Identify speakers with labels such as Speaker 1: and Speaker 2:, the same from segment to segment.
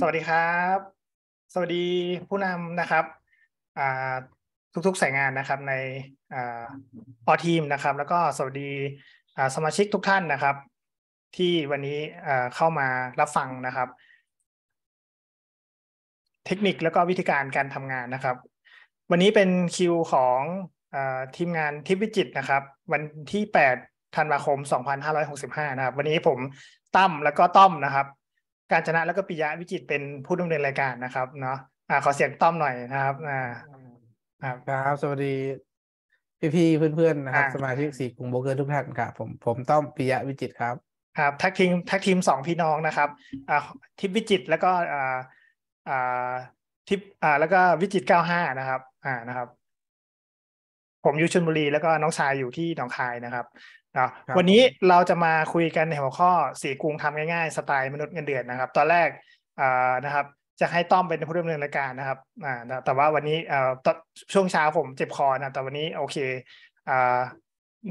Speaker 1: สวัสดีครับ สวัสดีผู้นำนะครับทุกๆสายงานนะครับในออทีมนะครับ แล้วก็สวัสดีสมาชิกทุกท่านนะครับ ที่วันนี้เข้ามารับฟังนะครับ เทคนิคแล้วก็วิธีการการทำงานนะครับ วันนี้เป็นคิวของทีมงานทิพวิจิตนะครับ วันที่8ธันวาคม2565นะครับวันนี้ผมตั้มแล้วก็ต้อมนะครับการชนะแล้วก็ปิยะวิจิตเป็นผู้ดำเนินรายการนะครับเนาะอ่า ขอเสียงต้อมหน่อยนะครับ อ่าครับครับ สวัสดีพี่ๆเพื่อนๆนะครับสมาชิกสี่กลุ่มโบเกอร์ทุกท่านครับผมผมต้อมปิยะวิจิตครับ ครับทักทีมทักทีมสองพี่น้องนะครับอ่าทิพวิจิตแล้วก็อ่าอ่าทิพอ่า แล้วก็วิจิตเก้าห้านะครับ อ่านะครับ ผมอยู่ชลบุรีแล้วก็น้องชายอยู่ที่หนองคายนะครับนะวันนี้เราจะมาคุยกันในหัวข้อสีกรุงทำง่ายๆ สไตล์มนุษย์เงินเดือนนะครับตอนแรกนะครับ จะให้ต้อมเป็นผู้ดำเนินรายการนะครับอ่าแต่ว่าวันนี้อช่วงเช้าผมเจ็บคอนะแต่วันนี้โอเคอ่า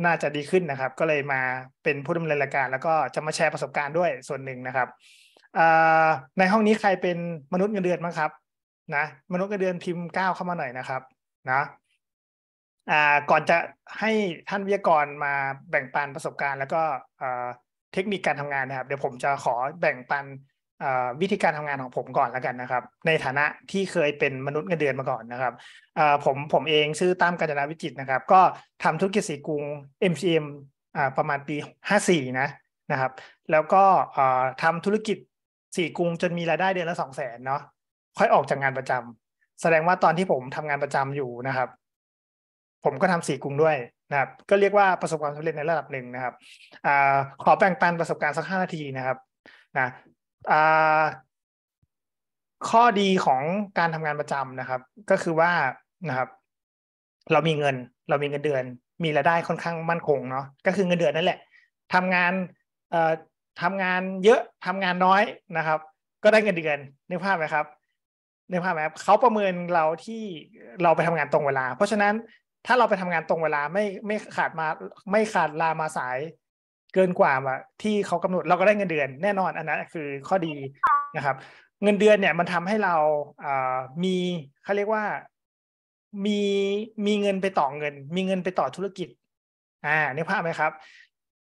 Speaker 1: น่าจะดีขึ้นนะครับ ก็เลยมาเป็นผู้ดำเนินรายการแล้วก็จะมาแชร์ประสบการณ์ด้วยส่วนหนึ่งนะครับในห้องนี้ใครเป็นมนุษย์เงินเดือนบ้างครับนะมนุษย์เงินเดือนพิมพ์ก้าวเข้ามาหน่อยนะครับ นะก่อนจะให้ท่านวิทยากรมาแบ่งปันประสบการณ์ แล้วก็เทคนิคการทำงานนะครับ เดี๋ยวผมจะขอแบ่งปันวิธีการทำงานของผมก่อนแล้วกันนะครับ ในฐานะที่เคยเป็นมนุษย์เงินเดือนมาก่อนนะครับผมผมเองชื่อตั้มกัญจนาวิจิตนะครับ ก็ทำธุรกิจสีกรุง MCM ประมาณปี 54นะนะครับ แล้วก็ทำธุรกิจสีกรุงจนมีรายได้เดือนละ 2 0 0 0 0 0เนาะค่อยออกจากงานประจำ แสดงว่าตอนที่ผมทำงานประจำอยู่นะครับผมก็ทำสี่กลุ่มด้วยนะครับ ก็เรียกว่าประสบความสำเร็จในระดับหนึ่งนะครับอขอแบ่งปันประสบการณ์สักห้านาทีนะครับนะข้อดีของการทำงานประจำนะครับ ก็คือว่านะครับ เรามีเงินเรามีเงินเดือน มีรายได้ค่อนข้างมั่นคงเนาะก็คือเงินเดือนนั่นแหละทำงานเอ่อทำงานเยอะทำงานน้อยนะครับ ก็ได้เงินเดือนนึกภาพไหมครับนึกภาพไหมครับเขาประเมินเราที่เราไปทำงานตรงเวลา เพราะฉะนั้นถ้าเราไปทำงานตรงเวลาไม่ไม่ขาดมาไม่ขาดลามาสายเกินกว่าที่เขากำหนดเราก็ได้เงินเดือนแน่นอนอันนั้นคือข้อดีนะครับ เงินเดือนเนี่ย มันทำให้เรามีเขาเรียกว่ามีมีเงินไปต่อเงิน มีเงินไปต่อธุรกิจ อ่านี่ภาพไหมครับ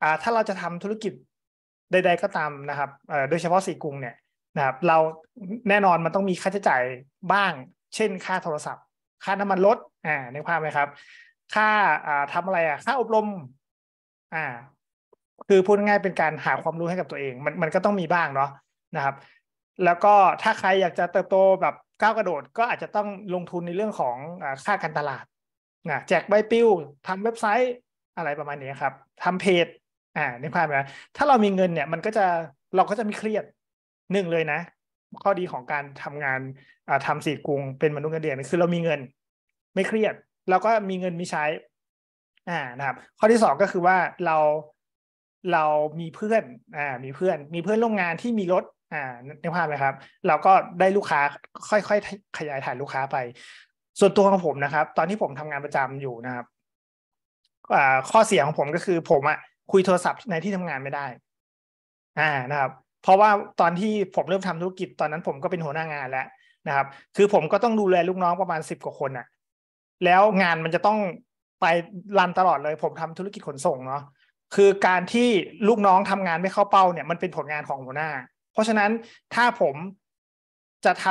Speaker 1: อ่าถ้าเราจะทำธุรกิจใดๆก็ตามนะครับโดยเฉพาะสี่กรุงเนี่ยนะครับเราแน่นอนมันต้องมีค่าใช้จ่ายบ้างเช่นค่าโทรศัพท์ค่าน้ำมันลด อ่าในภาพไหมครับ ค่า อ่าทำอะไรอ่ะ ค่าอบรม อ่า คือพูดง่ายเป็นการหาความรู้ให้กับตัวเอง มัน มันก็ต้องมีบ้างเนาะ นะครับ แล้วก็ถ้าใครอยากจะเติบโตแบบก้าวกระโดด ก็อาจจะต้องลงทุนในเรื่องของค่าการตลาดนะแจกใบปลิวทำเว็บไซต์อะไรประมาณนี้ครับ ทำเพจ อ่าในความหมายถ้าเรามีเงินเนี่ย มันก็จะ เราก็จะมีเครียดหนึ่งเลยนะข้อดีของการทำงานทำสีกรุงเป็นมนุษย์เงินเดือนคือเรามีเงินไม่เครียด เราก็มีเงินมีใช้ อ่านะครับ ข้อที่สองก็คือว่าเราเรามีเพื่อน อ่ามีเพื่อน มีเพื่อนร่วมงานที่มีรถอ่าในภาพไหมครับ เราก็ได้ลูกค้า ค่อยๆ ขยายฐานลูกค้าไป ส่วนตัวของผมนะครับ ตอนที่ผมทำงานประจำอยู่นะครับอ่าข้อเสียของผมก็คือผมอะคุยโทรศัพท์ในที่ทำงานไม่ได้อ่านะครับเพราะว่าตอนที่ผมเริ่มทำธุรกิจตอนนั้นผมก็เป็นหัวหน้างานแล้วนะครับ คือผมก็ต้องดูแลลูกน้องประมาณสิบกว่าคนอะแล้วงานมันจะต้องไปรันตลอดเลยผมทำธุรกิจขนส่งเนาะคือการที่ลูกน้องทำงานไม่เข้าเป้าเนี่ยมันเป็นผลงานของหัวหน้า เพราะฉะนั้นถ้าผมจะท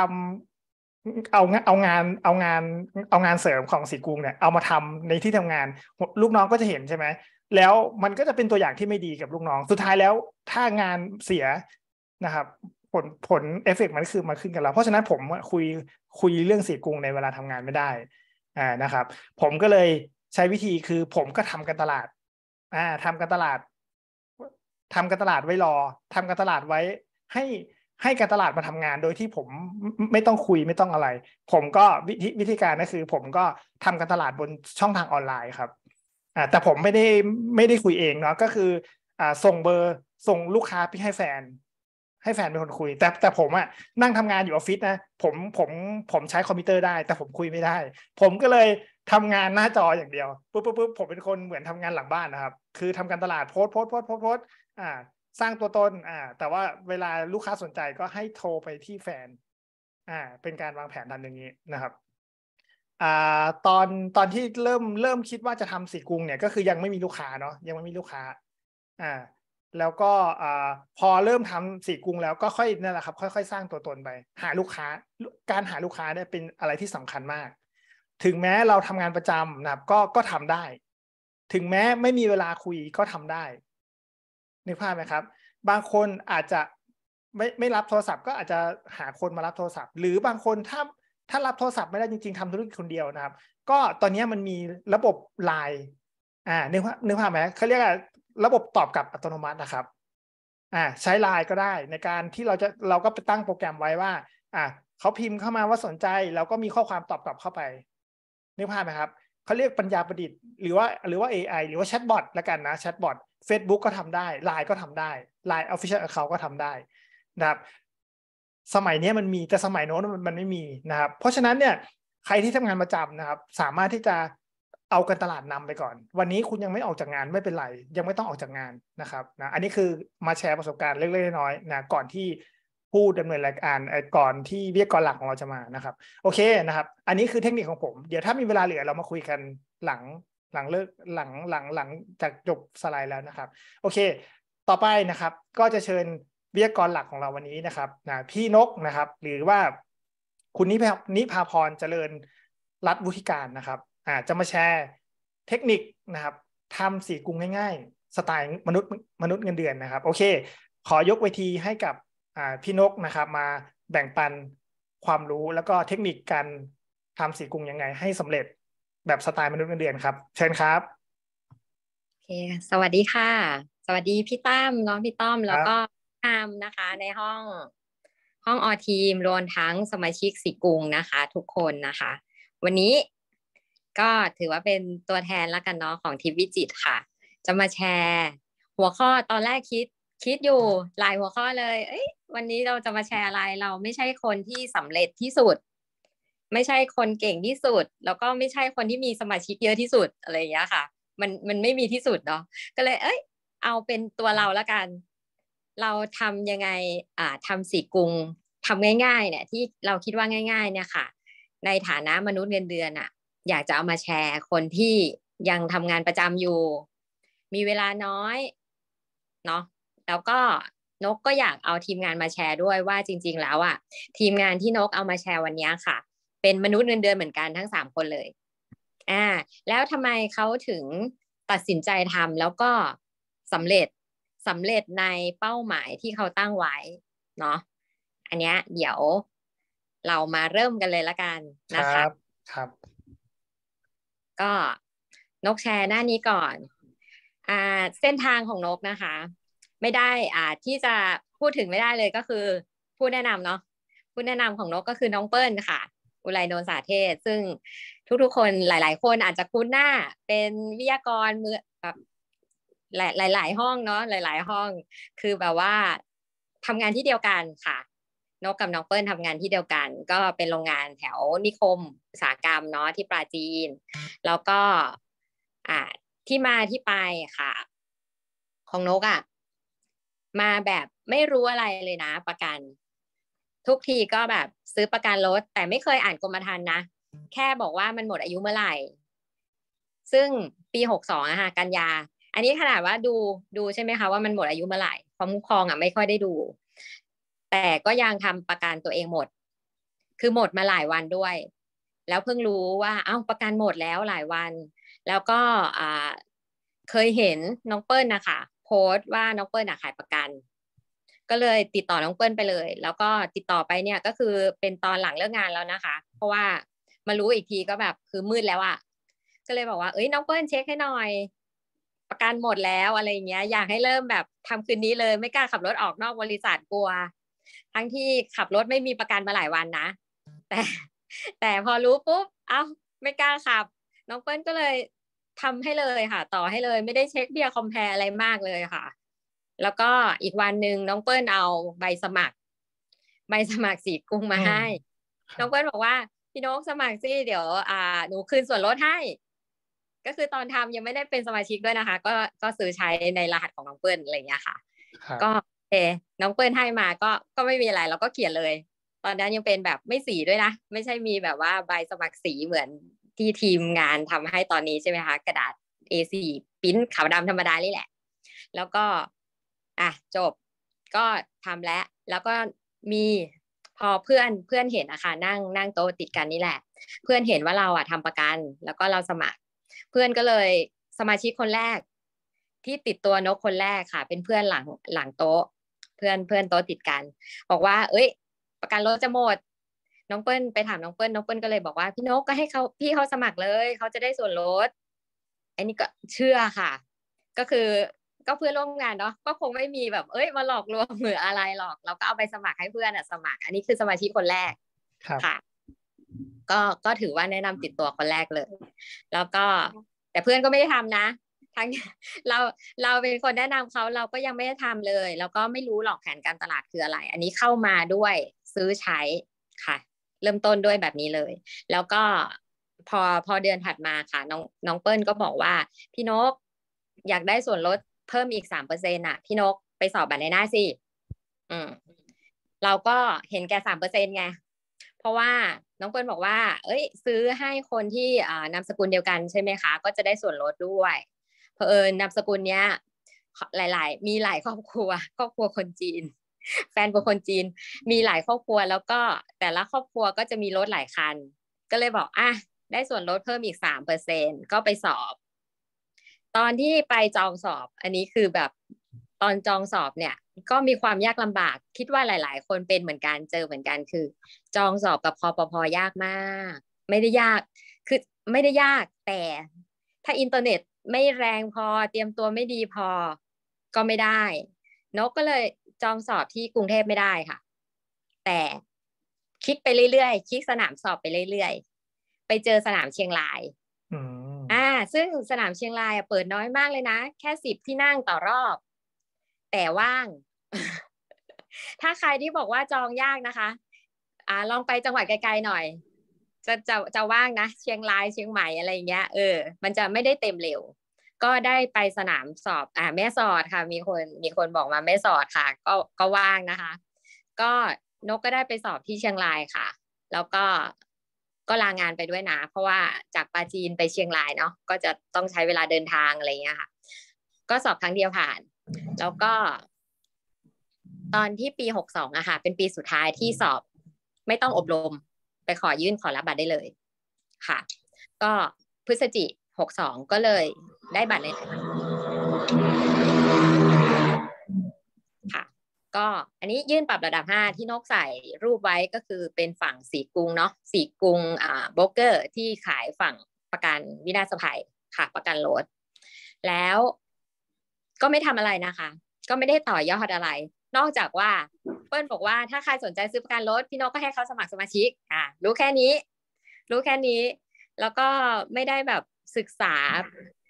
Speaker 1: ำเอาเอางานเอางานเอางานเสริมของสีกุ้งเนี่ยเอามาทำในที่ทำงาน ลูกน้องก็จะเห็นใช่ไหม แล้วมันก็จะเป็นตัวอย่างที่ไม่ดีกับลูกน้อง สุดท้ายแล้วถ้างานเสียนะครับผลผลเอฟเฟกมันคือมันขึ้นกันแล้วเพราะฉะนั้นผมคุยคุยเรื่องสีกรุงในเวลาทำงานไม่ได้อ่านะครับ ผมก็เลยใช้วิธีคือผมก็ทำการตลาดอ่าทำการตลาด ทำการตลาดไว้รอทำการตลาดไว้ให้ให้การตลาดมาทำงาน โดยที่ผมไม่ต้องคุยไม่ต้องอะไร ผมก็วิธีวิธีการก็คือ ผมก็ทำการตลาดบนช่องทางออนไลน์ครับอ่าแต่ผมไม่ได้ไม่ได้คุยเองเนาะก็คืออ่าส่งเบอร์ส่งลูกค้าไปให้แฟนให้แฟนเป็นคนคุย แต่แต่ผมอะนั่งทำงานอยู่ออฟฟิศนะผมผมผมใช้คอมพิวเตอร์ได้แต่ผมคุยไม่ได้ ผมก็เลยทำงานหน้าจออย่างเดียวปุ๊บปุ๊บปุ๊บผมเป็นคนเหมือนทำงานหลังบ้านนะครับ คือทำการตลาดโพสโพสโพสโพสโพสอ่า สร้างตัวตนอ่า แต่ว่าเวลาลูกค้าสนใจก็ให้โทรไปที่แฟน อ่า เป็นการวางแผนทำอย่างนี้นะครับอ่าตอนตอนที่เริ่มเริ่มคิดว่าจะทำสีกรุงเนี่ย ก็คือยังไม่มีลูกค้าเนาะยังไม่มีลูกค้า อ่าแล้วก็พอเริ่มทำสีกรุงแล้วก็ค่อยนั่นแหละครับ ค่อย ๆ สร้างตัวตนไป หาลูกค้าการหาลูกค้าเนี่ยเป็นอะไรที่สำคัญมาก ถึงแม้เราทำงานประจำนะครับ ก็ก็ทำได้ ถึงแม้ไม่มีเวลาคุยก็ทำได้นึกภาพไหมครับ บางคนอาจจะไม่ไม่รับโทรศัพท์ ก็อาจจะหาคนมารับโทรศัพท์ หรือบางคนถ้าถ้ารับโทรศัพท์ไม่ได้จริงๆทำธุรกิจคนเดียวนะครับ ก็ตอนนี้มันมีระบบไลน์อ่านึกภาพนึกภาพไหมเขาเรียกว่ระบบตอบกลับอัตโนมัตินะครับ อ่าใช้ไลน์ก็ได้ในการที่เราจะเราก็ไปตั้งโปรแกรมไว้ว่า อ่าเขาพิมพ์เข้ามาว่าสนใจเราก็มีข้อความตอบกลับเข้าไปนึกภาพไหมครับ เขาเรียกปัญญาประดิษฐ์หรือว่าหรือว่า AI หรือว่าแชทบอทละกันนะแชทบอทเ a c e b o o k ก็ทำได้ไลน์ก็ทำได้ไลน์ Official Account ก็ทำได้นะครับสมัยนี้มันมี แต่สมัยโน้นมันไม่มีนะครับ เพราะฉะนั้นเนี่ย ใครที่ทำงานประจำนะครับ สามารถที่จะเอากันตลาดนำไปก่อน วันนี้คุณยังไม่ออกจากงานไม่เป็นไร ยังไม่ต้องออกจากงานนะครับนะอันนี้คือมาแชร์ประสบการณ์เล็กๆน้อยๆนะก่อนที่ผู้ดำเนินรายการก่อนที่วีทยกรหลักของเราจะมานะครับ โอเคนะครับอันนี้คือเทคนิคของผม เดี๋ยวถ้ามีเวลาเหลือ เรามาคุยกันหลังหลังเลิกหลังหลังหลังจากจบสไลด์แล้วนะครับ โอเค ต่อไปนะครับ ก็จะเชิญวีทยกรหลักของเราวันนี้นะครับนะพี่นกนะครับ หรือว่า คุณนิพนิพาพรเจริญรัตวุฒิการนะครับอาจะมาแชร์เทคนิคนะครับทำสีกุ้งง่าย ๆ สไตล์มนุษย์มนุษย์เงินเดือนนะครับโอเค ขอยกเวทีให้กับพี่นกนะครับ มาแบ่งปันความรู้แล้วก็เทคนิคการทำสีกุ้งยังไง ให้สำเร็จแบบสไตล์มนุษย์เงินเดือนครับเชิญครับ
Speaker 2: โอเค สวัสดีค่ะ สวัสดีพี่ตั้มน้องพี่ต้อมแล้วก็ตามนะคะในห้องห้องออทีม รวมทั้งสมาชิกสีกุุงนะคะ ทุกคนนะคะ วันนี้ก็ถือว่าเป็นตัวแทนแล้วกันเนาะของทีวิจิตค่ะ จะมาแชร์ หัวข้อตอนแรกคิดคิดอยู่หลายหัวข้อเลย เอ้ยวันนี้เราจะมาแชร์อะไร เราไม่ใช่คนที่สำเร็จที่สุด ไม่ใช่คนเก่งที่สุด แล้วก็ไม่ใช่คนที่มีสมาชิกเยอะที่สุดอะไรอย่างเงี้ยค่ะ มันมันไม่มีที่สุดเนาะก็เลยเอ้ยเอาเป็นตัวเราแล้วกัน เราทำยังไงอ่าทำสีกุงทำง่าย ๆเนี่ย ที่เราคิดว่าง่าย ๆ เนี่ยค่ะ ในฐานะมนุษย์เงินเดือนอ่ะอยากจะเอามาแชร์คนที่ยังทำงานประจำอยู่ มีเวลาน้อยเนาะแล้วก็นกก็อยากเอาทีมงานมาแชร์ด้วยว่าจริง ๆ แล้วอะทีมงานที่นกเอามาแชร์วันนี้ค่ะ เป็นมนุษย์เงินเดือนเหมือนกันทั้งสามคนเลยอ่าแล้วทำไมเขาถึงตัดสินใจทำแล้วก็สำเร็จสำเร็จในเป้าหมายที่เขาตั้งไว้เนาะอันเนี้ยเดี๋ยวเรามาเริ่มกันเลยละกันนะคะครับก็นกแชร์หน้านี้ก่อนอเส้นทางของนกนะคะ ไม่ได้อ่าที่จะพูดถึงไม่ได้เลยก็คือผู้แนะนำเนาะผู้แนะนำของนกก็คือน้องเปิ้ลค่ะ อุไรโนนสาเทศซึ่งทุกๆคนหลาย ๆ คนอาจจะคุ้นหน้า เป็นวิทยากรมือแบบหลาย ๆห้องเนาะหลาย ๆห้อง คือแบบว่าทำงานที่เดียวกันค่ะนกกับน้องเปิ้ลทำงานที่เดียวกัน ก็เป็นโรงงานแถวนิคมอุตสาหกรรมเนาะที่ปราจีน แล้วก็อ่า ที่มาที่ไปค่ะ ของนกอะ่ะมาแบบไม่รู้อะไรเลยนะ ประกัน ทุกทีก็แบบซื้อประกันรถแต่ไม่เคยอ่านกรมธรรม์นะแค่บอกว่ามันหมดอายุเมื่อไหร่ซึ่งปีหกสองอะค่ะกันยา อันนี้ขนาดว่าดูดูใช่ไหมคะว่ามันหมดอายุเมื่อไหร่ความคุ้มครองอะไม่ค่อยได้ดูแต่ก็ยังทำประกันตัวเองหมด คือหมดมาหลายวันด้วย แล้วเพิ่งรู้ว่าเอ้าประกันหมดแล้วหลายวัน แล้วก็เคยเห็นน้องเปิ้ลนะคะ โพสต์ว่าน้องเปิ้ลขายประกัน ก็เลยติดต่อน้องเปิ้ลไปเลย แล้วก็ติดต่อไปเนี่ยก็คือเป็นตอนหลังเลิกงานแล้วนะคะ เพราะว่ามารู้อีกทีก็แบบคือมืดแล้วอะก็เลยบอกว่าเอ้ยน้องเปิ้ลเช็คให้หน่อย ประกันหมดแล้วอะไรเงี้ยอยากให้เริ่มแบบทำคืนนี้เลยไม่กล้าขับรถออกนอกบริษัทกลัวทั้งที่ขับรถไม่มีประกันมาหลายวันนะ แต่แต่พอรู้ปุ๊บเอา้า ไม่กล้าขับ น้องเปิ้ลก็เลยทำให้เลยค่ะ ต่อให้เลยไม่ได้เช็คเบียร์คอมเพลอะไรมากเลยค่ะ แล้วก็อีกวันหนึ่งน้องเปิ้ลเอาใบสมัคร ใบสมัครสีกุ้งมาให้ น้องเปิ้ลบอกว่า พี่นกสมัครสิเดี๋ยว อ่าหนูคืนส่วนลดให้ ก็คือตอนทำยังไม่ได้เป็นสมาชิกด้วยนะคะ ก็ก็ซื้อใช้ในรหัสของน้องเปิ้ลอะไรอย่างเงี้ยค่ะ ก็เอน้องเปิ้ลให้มาก็ก็ไม่มีอะไรเราก็เขียนเลย ตอนนั้นยังเป็นแบบไม่สีด้วยนะ ไม่ใช่มีแบบว่าใบสมัครสีเหมือนที่ทีมงานทำให้ตอนนี้ใช่ไหมคะ กระดาษ A4 พิมพ์ขาวดาธรรมดาเลยแหละ แล้วก็อ่ะจบ ก็ทำแล้วแล้วก็มีพอเพื่อนเพื่อนเห็นนะคะนั่งนั่งโต๊ะติดกันนี่แหละ เพื่อนเห็นว่าเราอ่ะทำประกัน แล้วก็เราสมัคร เพื่อนก็เลยสมาชิกคนแรก ที่ติดตัวนกคนแรกค่ะ เป็นเพื่อนหลังหลังโต๊ะพื่อนเพื่อนโต๊ะติดกัน บอกว่า เอ้ย ประกันรถจะหมด น้องเปิ้ลไปถามน้องเปิ้ลน้องเปิ้ลก็เลย บอกว่าพี่นกก็ให้เขาพี่เขาสมัครเลยเขาจะได้ส่วนลดอันนี้ก็เชื่อค่ะ ก็คือก็เพื่อนร่วมงานเนาะก็คงไม่มีแบบ เอ้ยมาหลอกลวงหรืออะไรหรอกเราก็เอาไปสมัครให้เพื่อนอ่ะ สมัคร อันนี้คือสมาชิกคนแรกค่ะ ก็ก็ถือว่าแนะนำติดตัวคนแรกเลย แล้วก็ แต่เพื่อนก็ไม่ได้ทำนะทั้งเราเราเป็นคนแนะนำเขาเราก็ยังไม่ได้ทำเลยแล้วก็ไม่รู้หรอกแผนการตลาดคืออะไร อันนี้เข้ามาด้วยซื้อใช้ค่ะ เริ่มต้นด้วยแบบนี้เลย แล้วก็พอพอเดือนถัดมาค่ะ น้องน้องเปิ้ลก็บอกว่า พี่นก อยากได้ส่วนลดเพิ่มอีกสามเปอร์เซ็นต์อ่ะ พี่นกไปสอบบัตรในหน้าสิอืมเราก็เห็นแกสามเปอร์เซ็นต์ไงเพราะว่าน้องเปิ้ลบอกว่า เอ้ย ซื้อให้คนที่นามสกุลเดียวกันใช่ไหมคะ ก็จะได้ส่วนลดด้วยเพอเอิญนามสกุลเนี้ยหลายๆ มีหลายครอบครัว ครอบครัวคนจีน แฟนเป็นคนจีน มีหลายครอบครัวแล้วก็แต่ละครอบครัวก็จะมีรถหลายคัน ก็เลยบอกอ่ะได้ส่วนลดเพิ่มอีกสามเปอร์เซ็นก็ไปสอบ ตอนที่ไปจองสอบอันนี้คือแบบตอนจองสอบเนี่ยก็มีความยากลำบากคิดว่าหลายๆ คนเป็นเหมือนกันเจอเหมือนกันคือ จองสอบกับพอปพอยากมาก ไม่ได้ยากคือไม่ได้ยากแต่ ถ้าอินเทอร์เน็ตไม่แรงพอเตรียมตัวไม่ดีพอ ก็ไม่ได้ นกก็เลยจองสอบที่กรุงเทพไม่ได้ค่ะ แต่คลิกไปเรื่อยๆคลิกสนามสอบไปเรื่อยๆไปเจอสนามเชียงรายอ่า ซึ่งสนามเชียงรายเปิดน้อยมากเลยนะ แค่สิบที่นั่งต่อรอบ แต่ว่าง ถ้าใครที่บอกว่าจองยากนะคะ อ่า ลองไปจังหวัดไกลๆหน่อยจะจะจะว่างนะ เชียงรายเชียงใหม่อะไรเงี้ยเออมันจะไม่ได้เต็มเร็ว ก็ได้ไปสนามสอบอ่าแม่สอดค่ะ มีคนมีคนบอกมาแม่สอดค่ะ ก็ก็ว่างนะคะ ก็นกก็ได้ไปสอบที่เชียงรายค่ะ แล้วก็ก็ลางานไปด้วยนะ เพราะว่าจากปาจีนไปเชียงรายเนาะก็จะต้องใช้เวลาเดินทางอะไรเงี้ยค่ะ ก็สอบครั้งเดียวผ่าน แล้วก็ ตอนที่ปีหกสองอะค่ะ เป็นปีสุดท้ายที่สอบ ไม่ต้องอบรมไปขอยื่นขอรับบัตรได้เลยค่ะ ก็พฤศจิหกสองก็เลยได้บัตรเลยค่ะ ก็อันนี้ยื่นปรับระดับห้าที่นกใส่รูปไว้ก็คือเป็นฝั่งสีกุงเนาะสีกุงอ่าโบรกเกอร์ ที่ขายฝั่งประกันวินาศภัยค่ะประกันรถแล้วก็ไม่ทำอะไรนะคะ ก็ไม่ได้ต่อยอดอะไร นอกจากว่าเปิ้ลบอกว่าถ้าใครสนใจซื้อประกันรถพี่นกก็ให้เขาสมัครสมาชิกค่ะรู้แค่นี้ รู้แค่นี้ แล้วก็ไม่ได้แบบศึกษา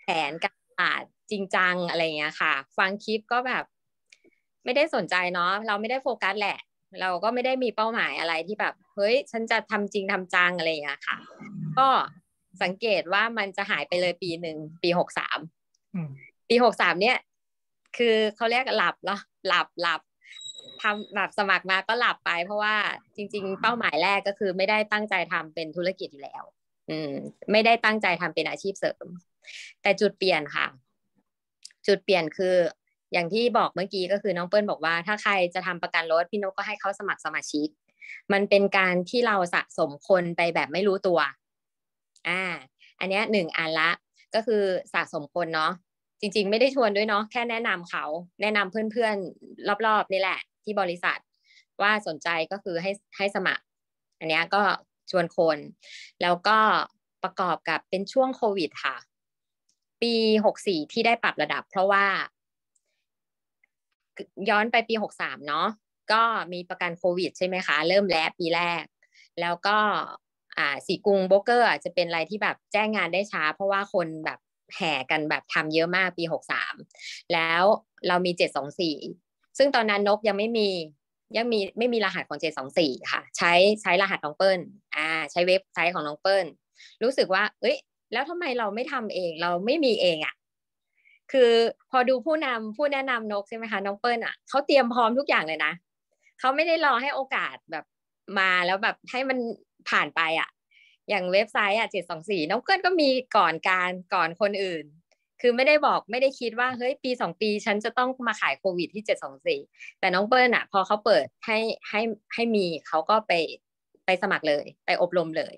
Speaker 2: แผนการตลาดจริงจังอะไรเงี้ยค่ะ ฟังคลิปก็แบบ ไม่ได้สนใจเนาะเราไม่ได้โฟกัสแหละ เราก็ไม่ได้มีเป้าหมายอะไรที่แบบ เฮ้ย ฉันจะทำจริงทำจังอะไรเงี้ยค่ะ ก็สังเกตว่ามันจะหายไปเลยปีหนึ่งปีหกสามปีหกสามเนี่ย คือเขาเรียกหลับเหรอหลับหลับทำแบบสมัครมาก็หลับไป เพราะว่าจริง ๆ เป้าหมายแรกก็คือ ไม่ได้ตั้งใจทำเป็นธุรกิจอยู่แล้ว อืม ไม่ได้ตั้งใจทำเป็นอาชีพเสริม แต่จุดเปลี่ยนค่ะ จุดเปลี่ยนคือ อย่างที่บอกเมื่อกี้ก็คือน้องเปิ้ลบอกว่า ถ้าใครจะทำประกันรถพี่นกก็ให้เขาสมัครสมาชิก มันเป็นการที่เราสะสมคนไปแบบไม่รู้ตัว อ่า อันนี้หนึ่งอันละก็คือสะสมคนเนาะจริงๆ ไม่ได้ชวนด้วยเนาะแค่แนะนำเขา แนะนำเพื่อนๆ รอบๆนี่แหละ ที่บริษัทว่าสนใจก็คือให้ให้สมัคร อันนี้ก็ชวนคน แล้วก็ประกอบกับเป็นช่วงโควิดค่ะ ปีหกสี่ที่ได้ปรับระดับ เพราะว่าย้อนไปปีหกสามเนาะก็มีประกันโควิดใช่ไหมคะ เริ่มแล้วปีแรก แล้วก็อ่าสีกุงโบเกอร์จะเป็นอะไรที่แบบแจ้งงานได้ช้า เพราะว่าคนแบบแห่กันแบบทำเยอะมากปีหกสามแล้วเรามีเจ็ดสองสี่ซึ่งตอนนั้นนกยังไม่มียังมีไม่มีรหัสของเจ็ดสองสี่ค่ะใช้ใช้รหัสของเปิ้ลอ่า ใช้เว็บไซต์ของน้องเปิ้ลรู้สึกว่า เอ้ยแล้วทำไมเราไม่ทำเองเราไม่มีเองอะ่ะ คือพอดูผู้นำผู้แนะนำนกใช่ไหมคะน้องเปิ้ลอ่ะเขาเตรียมพร้อมทุกอย่างเลยนะเขาไม่ได้รอให้โอกาสแบบมาแล้วแบบให้มันผ่านไปอ่ะอย่างเว็บไซต์อ่ะเจ็ดสองสี่น้องเกิลก็มีก่อนการก่อนคนอื่น คือไม่ได้บอกไม่ได้คิดว่าเฮ้ยปีสองปีฉันจะต้องมาขายโควิดที่เจ็ดสองสี่แต่น้องเปิ้ลอ่ะพอเขาเปิด ให้ให้ให้มีเขาก็ไปไปสมัครเลยไปอบรมเลย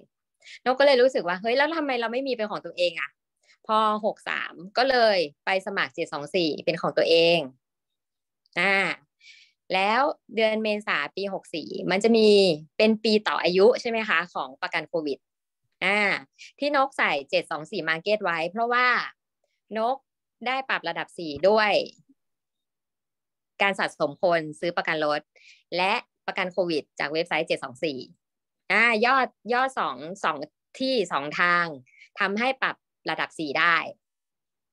Speaker 2: น้องก็เลยรู้สึกว่าเฮ้ยแล้วทำไมเราไม่มีเป็นของตัวเองอ่ะพอหกสามก็เลยไปสมัครเจ็ดสองสี่เป็นของตัวเองอ่าแล้วเดือนเมษาปี 64 มันจะมีเป็นปีต่ออายุใช่ไหมคะของประกันโควิด่าที่นกใส่เจ็ดสองสี่มาเก็ตไว้ เพราะว่านกได้ปรับระดับสีด้วย การสะสมคนซื้อประกันรถและประกันโควิด จากเว็บไซต์เจ็ดสองสี่อ่ายอดยอดสองสองที่สองทางทำให้ปรับระดับสีได้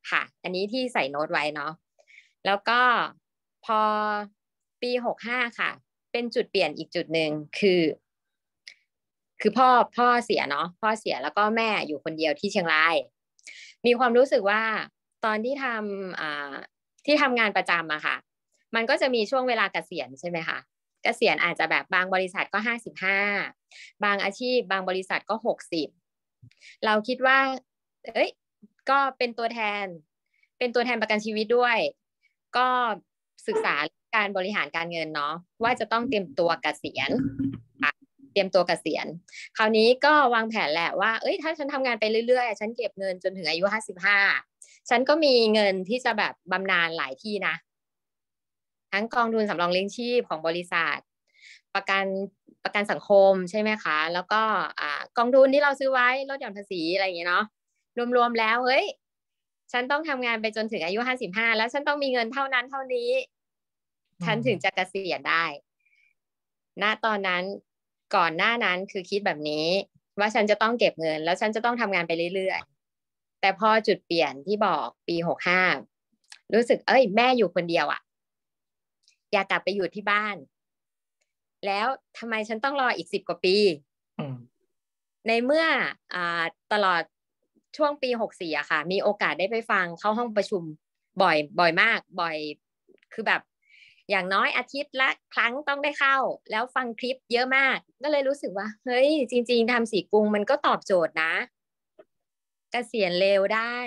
Speaker 2: ค่ะ อันนี้ที่ใส่โน้ตไว้เนาะ แล้วก็พอปีหกห้าค่ะ เป็นจุดเปลี่ยนอีกจุดหนึ่งคือคือพ่อพ่อเสียเนาะพ่อ เสีย แล้วก็แม่อยู่คนเดียวที่เชียงรายมีความรู้สึกว่าตอนที่ทำที่ทำงานประจำอะค่ะ มันก็จะมีช่วงเวลากเกษียณใช่ไหมคะกะเกษียณอาจจะแบบบางบริษัทก็ห้าสิบห้าบางอาชีพบางบริษัทก็หกสิบเราคิดว่า เอ้ยก็เป็นตัวแทน เป็นตัวแทนประกันชีวิตด้วย ก็ศึกษาการบริหารการเงินเนาะว่าจะต้องเตรียมตัวกเกษียณเตรียมตัวกเกษียณ คราวนี้ก็วางแผนแหละว่าเอ้ยถ้าฉันทำงานไปเรื่อยๆฉันเก็บเงินจนถึงอายุห้าสิบห้าฉันก็มีเงินที่จะแบบบำนาญหลายที่นะ ทั้งกองทุนสำรองเลี้ยงชีพของบริษัท ประกันประกันสังคมใช่ไหมคะ แล้วก็กองทุนที่เราซื้อไว้ ลดหย่อนภาษีอะไรอย่างเงี้ยเนาะรวม ๆ แล้วเฮ้ยฉันต้องทำงานไปจนถึงอายุห้าสิบห้าแล้วฉันต้องมีเงินเท่านั้นเท่านี้ฉันถึงจะเกษียณได้ณตอนนั้นก่อนหน้านั้นคือคิดแบบนี้ ว่าฉันจะต้องเก็บเงิน แล้วฉันจะต้องทำงานไปเรื่อยๆ แต่พอจุดเปลี่ยนที่บอกปีหกห้ารู้สึก เอ้ยแม่อยู่คนเดียวอะ่ะอยากกลับไปอยู่ที่บ้าน แล้วทำไมฉันต้องรออีกสิบกว่าปี ในเมื่ออตลอดช่วงปีหกสี่อะค่ะ มีโอกาสได้ไปฟังเข้าห้องประชุมบ่อยบ่อยมาก บ่อย คือแบบอย่างน้อยอาทิตย์ละครั้งต้องได้เข้า แล้วฟังคลิปเยอะมากก็เลยรู้สึกว่า เฮ้ย จริง ๆทำสีกุงมันก็ตอบโจทย์นะกเกษียณเร็วได้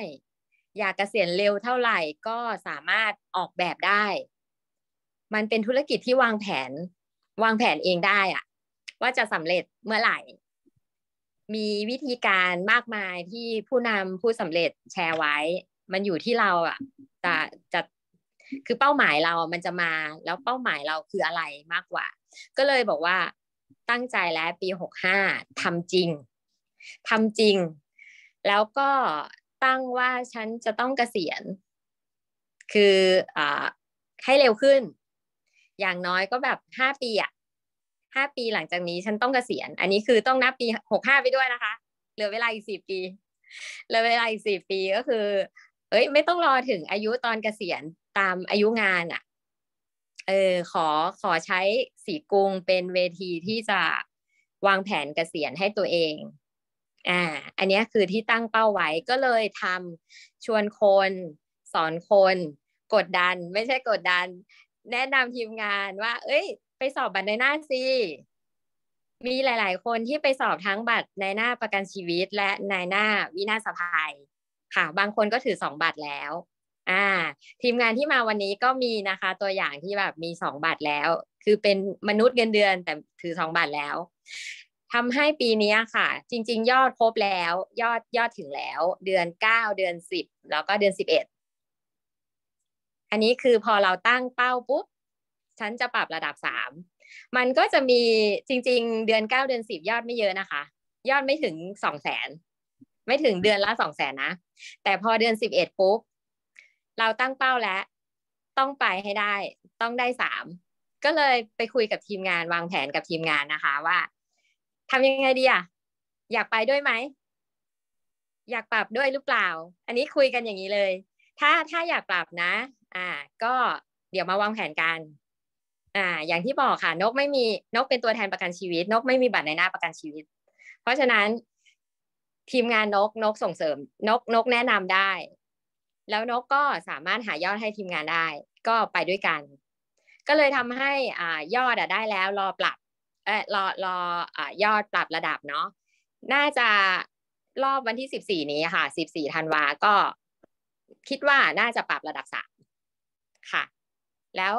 Speaker 2: อยากเกษียณเร็วเท่าไหร่ก็สามารถออกแบบได้ มันเป็นธุรกิจที่วางแผน วางแผนเองได้อะว่าจะสำเร็จเมื่อไหร่มีวิธีการมากมายที่ผู้นำผู้สำเร็จแชร์ไว้ มันอยู่ที่เราอะจะจะคือเป้าหมายเรามันจะมา แล้วเป้าหมายเราคืออะไรมากกว่า ก็เลยบอกว่าตั้งใจแล้วปีหกห้าทำจริงทำจริง แล้วก็ตั้งว่าฉันจะต้องเกษียณคืออให้เร็วขึ้น อย่างน้อยก็แบบห้าปีอะห้าปีหลังจากนี้ฉันต้องเกษียณอันนี้คือต้องนับปีหกห้าไปด้วยนะคะ เหลือเวลาอีกสี่ปีเหลือเวลาอีกสี่ปีก็คือ เอ้ย ไม่ต้องรอถึงอายุตอนเกษียณตามอายุงานอะ่ะ เออขอขอใช้สีกุงเป็นเวทีที่จะวางแผนเกษียณให้ตัวเอง อ่า อันนี้คือที่ตั้งเป้าไว้ก็เลยทำชวนคน สอนคน กดดัน ไม่ใช่กดดัน แนะนำทีมงานว่า เอ้ย ไปสอบบัตรในหน้าสิ มีหลาย ๆ คนที่ไปสอบทั้งบัตรในหน้าประกันชีวิตและนายหน้าวินาศภัยค่ะบางคนก็ถือสองบัตรแล้วอ่าทีมงานที่มาวันนี้ก็มีนะคะ ตัวอย่างที่แบบมีสองบาทแล้ว คือเป็นมนุษย์เงินเดือนแต่ถือสองบาทแล้วทำให้ปีนี้ค่ะ จริงๆยอดครบแล้ว ยอดยอดถึงแล้ว เดือนเก้าเดือนสิบแล้วก็เดือนสิบเอ็ดอันนี้คือพอเราตั้งเป้าปุ๊บฉันจะปรับระดับสามมันก็จะมีจริง ๆ เดือนเก้าเดือนสิบยอดไม่เยอะนะคะ ยอดไม่ถึงสองแสนไม่ถึงเดือนละสองแสนนะ แต่พอเดือนสิบเอ็ดปุ๊บเราตั้งเป้าแล้ว ต้องไปให้ได้ ต้องได้สามก็เลยไปคุยกับทีมงานวางแผนกับทีมงานนะคะ ว่าทำยังไงดีอ่ะอยากไปด้วยไหม อยากปรับด้วยหรือเปล่า อันนี้คุยกันอย่างนี้เลย ถ้าถ้าอยากปรับนะ อ่า ก็เดี๋ยวมาวางแผนกัน อ่า อย่างที่บอกค่ะ นกไม่มีนกเป็นตัวแทนประกันชีวิต นกไม่มีบัตรในหน้าประกันชีวิต เพราะฉะนั้น ทีมงานนกนกส่งเสริม นกนกแนะนำได้แล้วนกก็สามารถหายอดให้ทีมงานได้ ก็ไปด้วยกัน ก็เลยทำให้อ่ายอดได้แล้วรอปรับ เออรอรออ่ายอดปรับระดับเนาะน่าจะรอบวันที่สิบสี่นี้ค่ะสิบสี่ธันวาก็คิดว่าน่าจะปรับระดับสามค่ะ แล้ว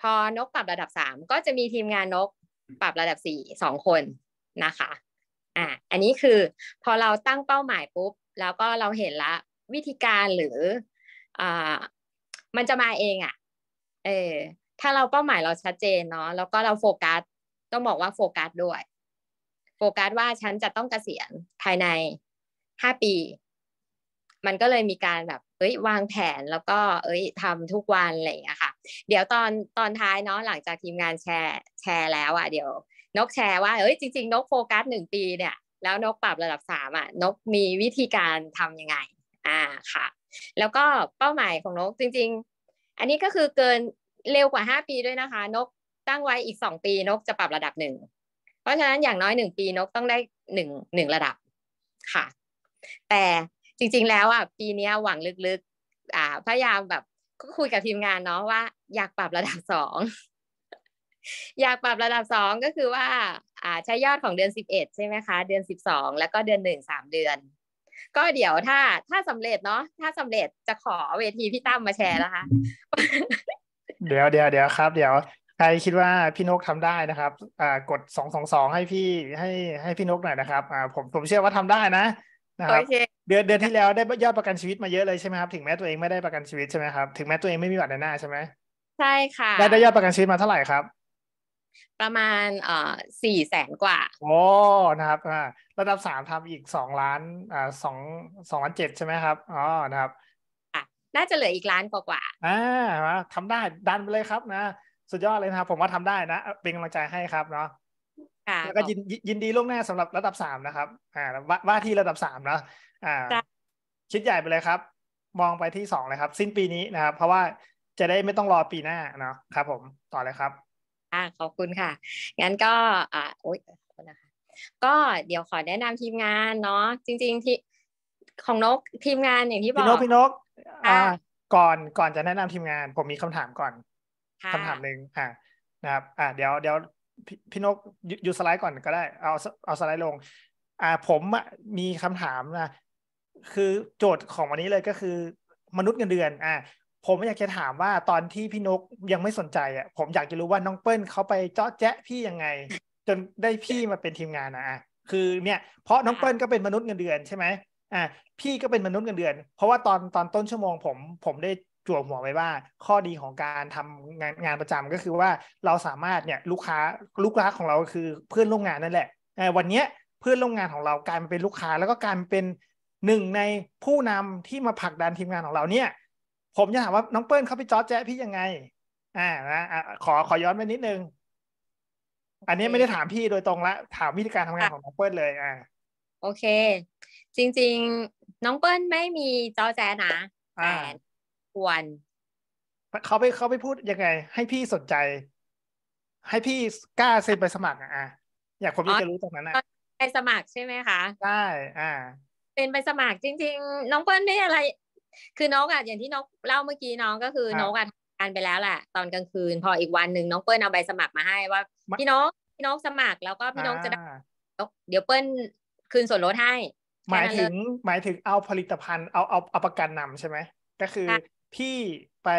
Speaker 2: พอนกปรับระดับสามก็จะมีทีมงานนก ปรับระดับสี่สองคนนะคะอ่าอันนี้คือพอเราตั้งเป้าหมายปุ๊บ แล้วก็เราเห็นละวิธีการหรืออ่ามันจะมาเองอะ่ะ เออ ถ้าเราเป้าหมายเราชัดเจนเนาะ แล้วก็เราโฟกัสต้องบอกว่าโฟกัสด้วย โฟกัสว่าฉันจะต้องเกษียณภายในห้าปี มันก็เลยมีการแบบเอ้ย วางแผน แล้วก็เอ้ยทำทุกวันอะไรอย่างเงี้ยค่ะ เดี๋ยวตอนตอนท้ายเนาะ หลังจากทีมงานแชร์แชร์แล้วอะ่ะ เดี๋ยว นกแชร์ว่าเอ้ย จริงๆนกโฟกัสหนึ่งปี เนี่ย แล้วนกปรับระดับสามอ่ะ นกมีวิธีการทำยังไงอ่าค่ะแล้วก็เป้าหมายของนกจริง ๆ อันนี้ก็คือเกินเร็วกว่า 5 ปีด้วยนะคะ นกตั้งไว้อีก2ปีนกจะปรับระดับหนึ่งเพราะฉะนั้นอย่างน้อย1ปีนกต้องได้1งระดับค่ะ แต่จริงๆแล้วอ่ะปีนี้หวังลึกๆอ่าพยายามแบบก็คุยกับทีมงานเนาะว่าอยากปรับระดับสองอยากปรับระดับสองก็คือว่าอ่า ใช้ยอดของเดือนสิบเอ็ดใช่ไหมคะเดือนสิบสองแล้วก็เดือนหนึ่งสามเดือนก็เดี๋ยวถ้าถ้าสำเร็จเนาะถ้าสำเร็จจะขอเวทีพี่ตั้มมาแชร์นะคะ
Speaker 1: เดี๋ยวเดี๋ยวเดี๋ยวครับเดี๋ยว ใครคิดว่าพี่นกทำได้นะครับ อ่ากดสองสองสองให้พี่ให้ให้พี่นกหน่อยนะครับอ่าผมผมเชื่อว่าทำได้นะนะครับเดือนเดือนที่แล้วได้ยอดประกันชีวิตมาเยอะเลยใช่ไหมครับถึงแม้ตัวเองไม่ได้ประกันชีวิตใช่ไหมครับถึงแม้ตัวเองไม่มีบัตรในหน้าใช่ไหม
Speaker 2: ใช่ค่ะได้ได้ยอดปร
Speaker 1: ะกันชีวิตมาเท่าไหร่ครับ
Speaker 2: ประมาณเอ่อสี่แสนกว่า
Speaker 1: โอ้นะครับอ่าระดับสามทำอีกสองล้านอ่าสองสองล้านเจ็ดใช่ไหมครับอ๋อนะครับ
Speaker 2: อ่น่าจะเหลืออีกล้านกว่ากว่า
Speaker 1: อ่าทำได้ดันไปเลยครับนะสุดยอดเลยนะครับ ผมว่าทำได้นะเป็นกำลังใจให้ครับเนาะแล้วก็ยินยินดีล่วงหน้าสำหรับระดับสามนะครับอ่าว่าที่ระดับสามนะอ่าคิดใหญ่ไปเลยครับ มองไปที่สองเลยครับ สิ้นปีนี้นะครับเพราะว่าจะได้ไม่ต้องรอปีหน้าเนาะครับ ผมต่อเลยครับขอบคุณค่ะ งั้นก็ อ่า
Speaker 2: โอ๊ยนะคะ ก็เดี๋ยวขอแนะนำทีมงานเนาะ จริง ๆที่ของนกทีมงานอย่างที่บอก พี่นก พี่น
Speaker 1: ก อ่า ก่อน ก่อนจะแนะนำทีมงาน ผมมีคำถามก่อน คำถามหนึ่งอ่านะครับ อ่า เดี๋ยวเดี๋ยวพี่นกยูสไลด์ก่อนก็ได้ เอา เอาสไลด์ลง อ่า ผมอ่ะมีคำถามนะ คือโจทย์ของวันนี้เลยก็คือ มนุษย์เงินเดือน อ่าผมอยากจะถามว่าตอนที่พี่นกยังไม่สนใจอ่ะผมอยากจะรู้ว่าน้องเปิ้ลเขาไปเจาะแจ๊ะพี่ยังไง จนได้พี่มาเป็นทีมงานนะคือเนี่ยเพราะน้องเปิ้ลก็เป็นมนุษย์เงินเดือนใช่ไหมอ่ะพี่ก็เป็นมนุษย์เงินเดือน เพราะว่าตอนตอนต้นชั่วโมงผมผมได้จวบวหัวไว้ว่า ข้อดีของการทำงานงานประจำก็คือว่าเราสามารถเนี่ยลูกค้าลูกค้าของเราคือ เพื่อนร่วมงานนั่นแหละอ่วันเนี้ยเพื่อนร่วมงานของเรากลายเป็นลูกค้าแล้วก็การเป็นหนึ่งในผู้นำที่มาผลักดันทีมงานของเราเนี่ยผมจะถามว่า น้องเปิ้ลเขาไปจอแจ๊พี่ยังไง อ่านะขอ ขอย้อนไปนิดนึง อันนี้ไม่ได้ถามพี่โดยตรงละ ถามวิธีการทำงานของน้องเปิ้ลเลย อ่า โอเค
Speaker 2: จริง ๆน้องเปิ้ลไม่มีจอแจนะแต่คว
Speaker 1: รเขาไปเขาไปพูดยังไง ให้พี่สนใจ ให้พี่กล้าเซ็นไปสมัครอ่ะ อยากผมจะรู้ตรงนั้นอ่ะ
Speaker 2: ไปสมัครใช่ไหมคะ ใช่ อ่า เป็นไปสมัคร จริง ๆ น้องเปิ้ลไม่อะไรคือนกอ่ะอย่างที่นกเล่าเมื่อกี้น้องก็คือนกอ่ะงานไปแล้วแหละตอนกลางคืนพออีกวันหนึ่งน้องเปิ้ลเอาใบสมัครมาให้ว่าพี่นกพี่นกสมัครแล้วก็พี่นกจะได้
Speaker 1: เดี๋ยวเปิ้ลคืนส่วนลดให้ หมายถึงหมายถึงเอาผลิตภัณฑ์เอาเอาเอาประกันนำใช่ไหมก็คือพี่ไป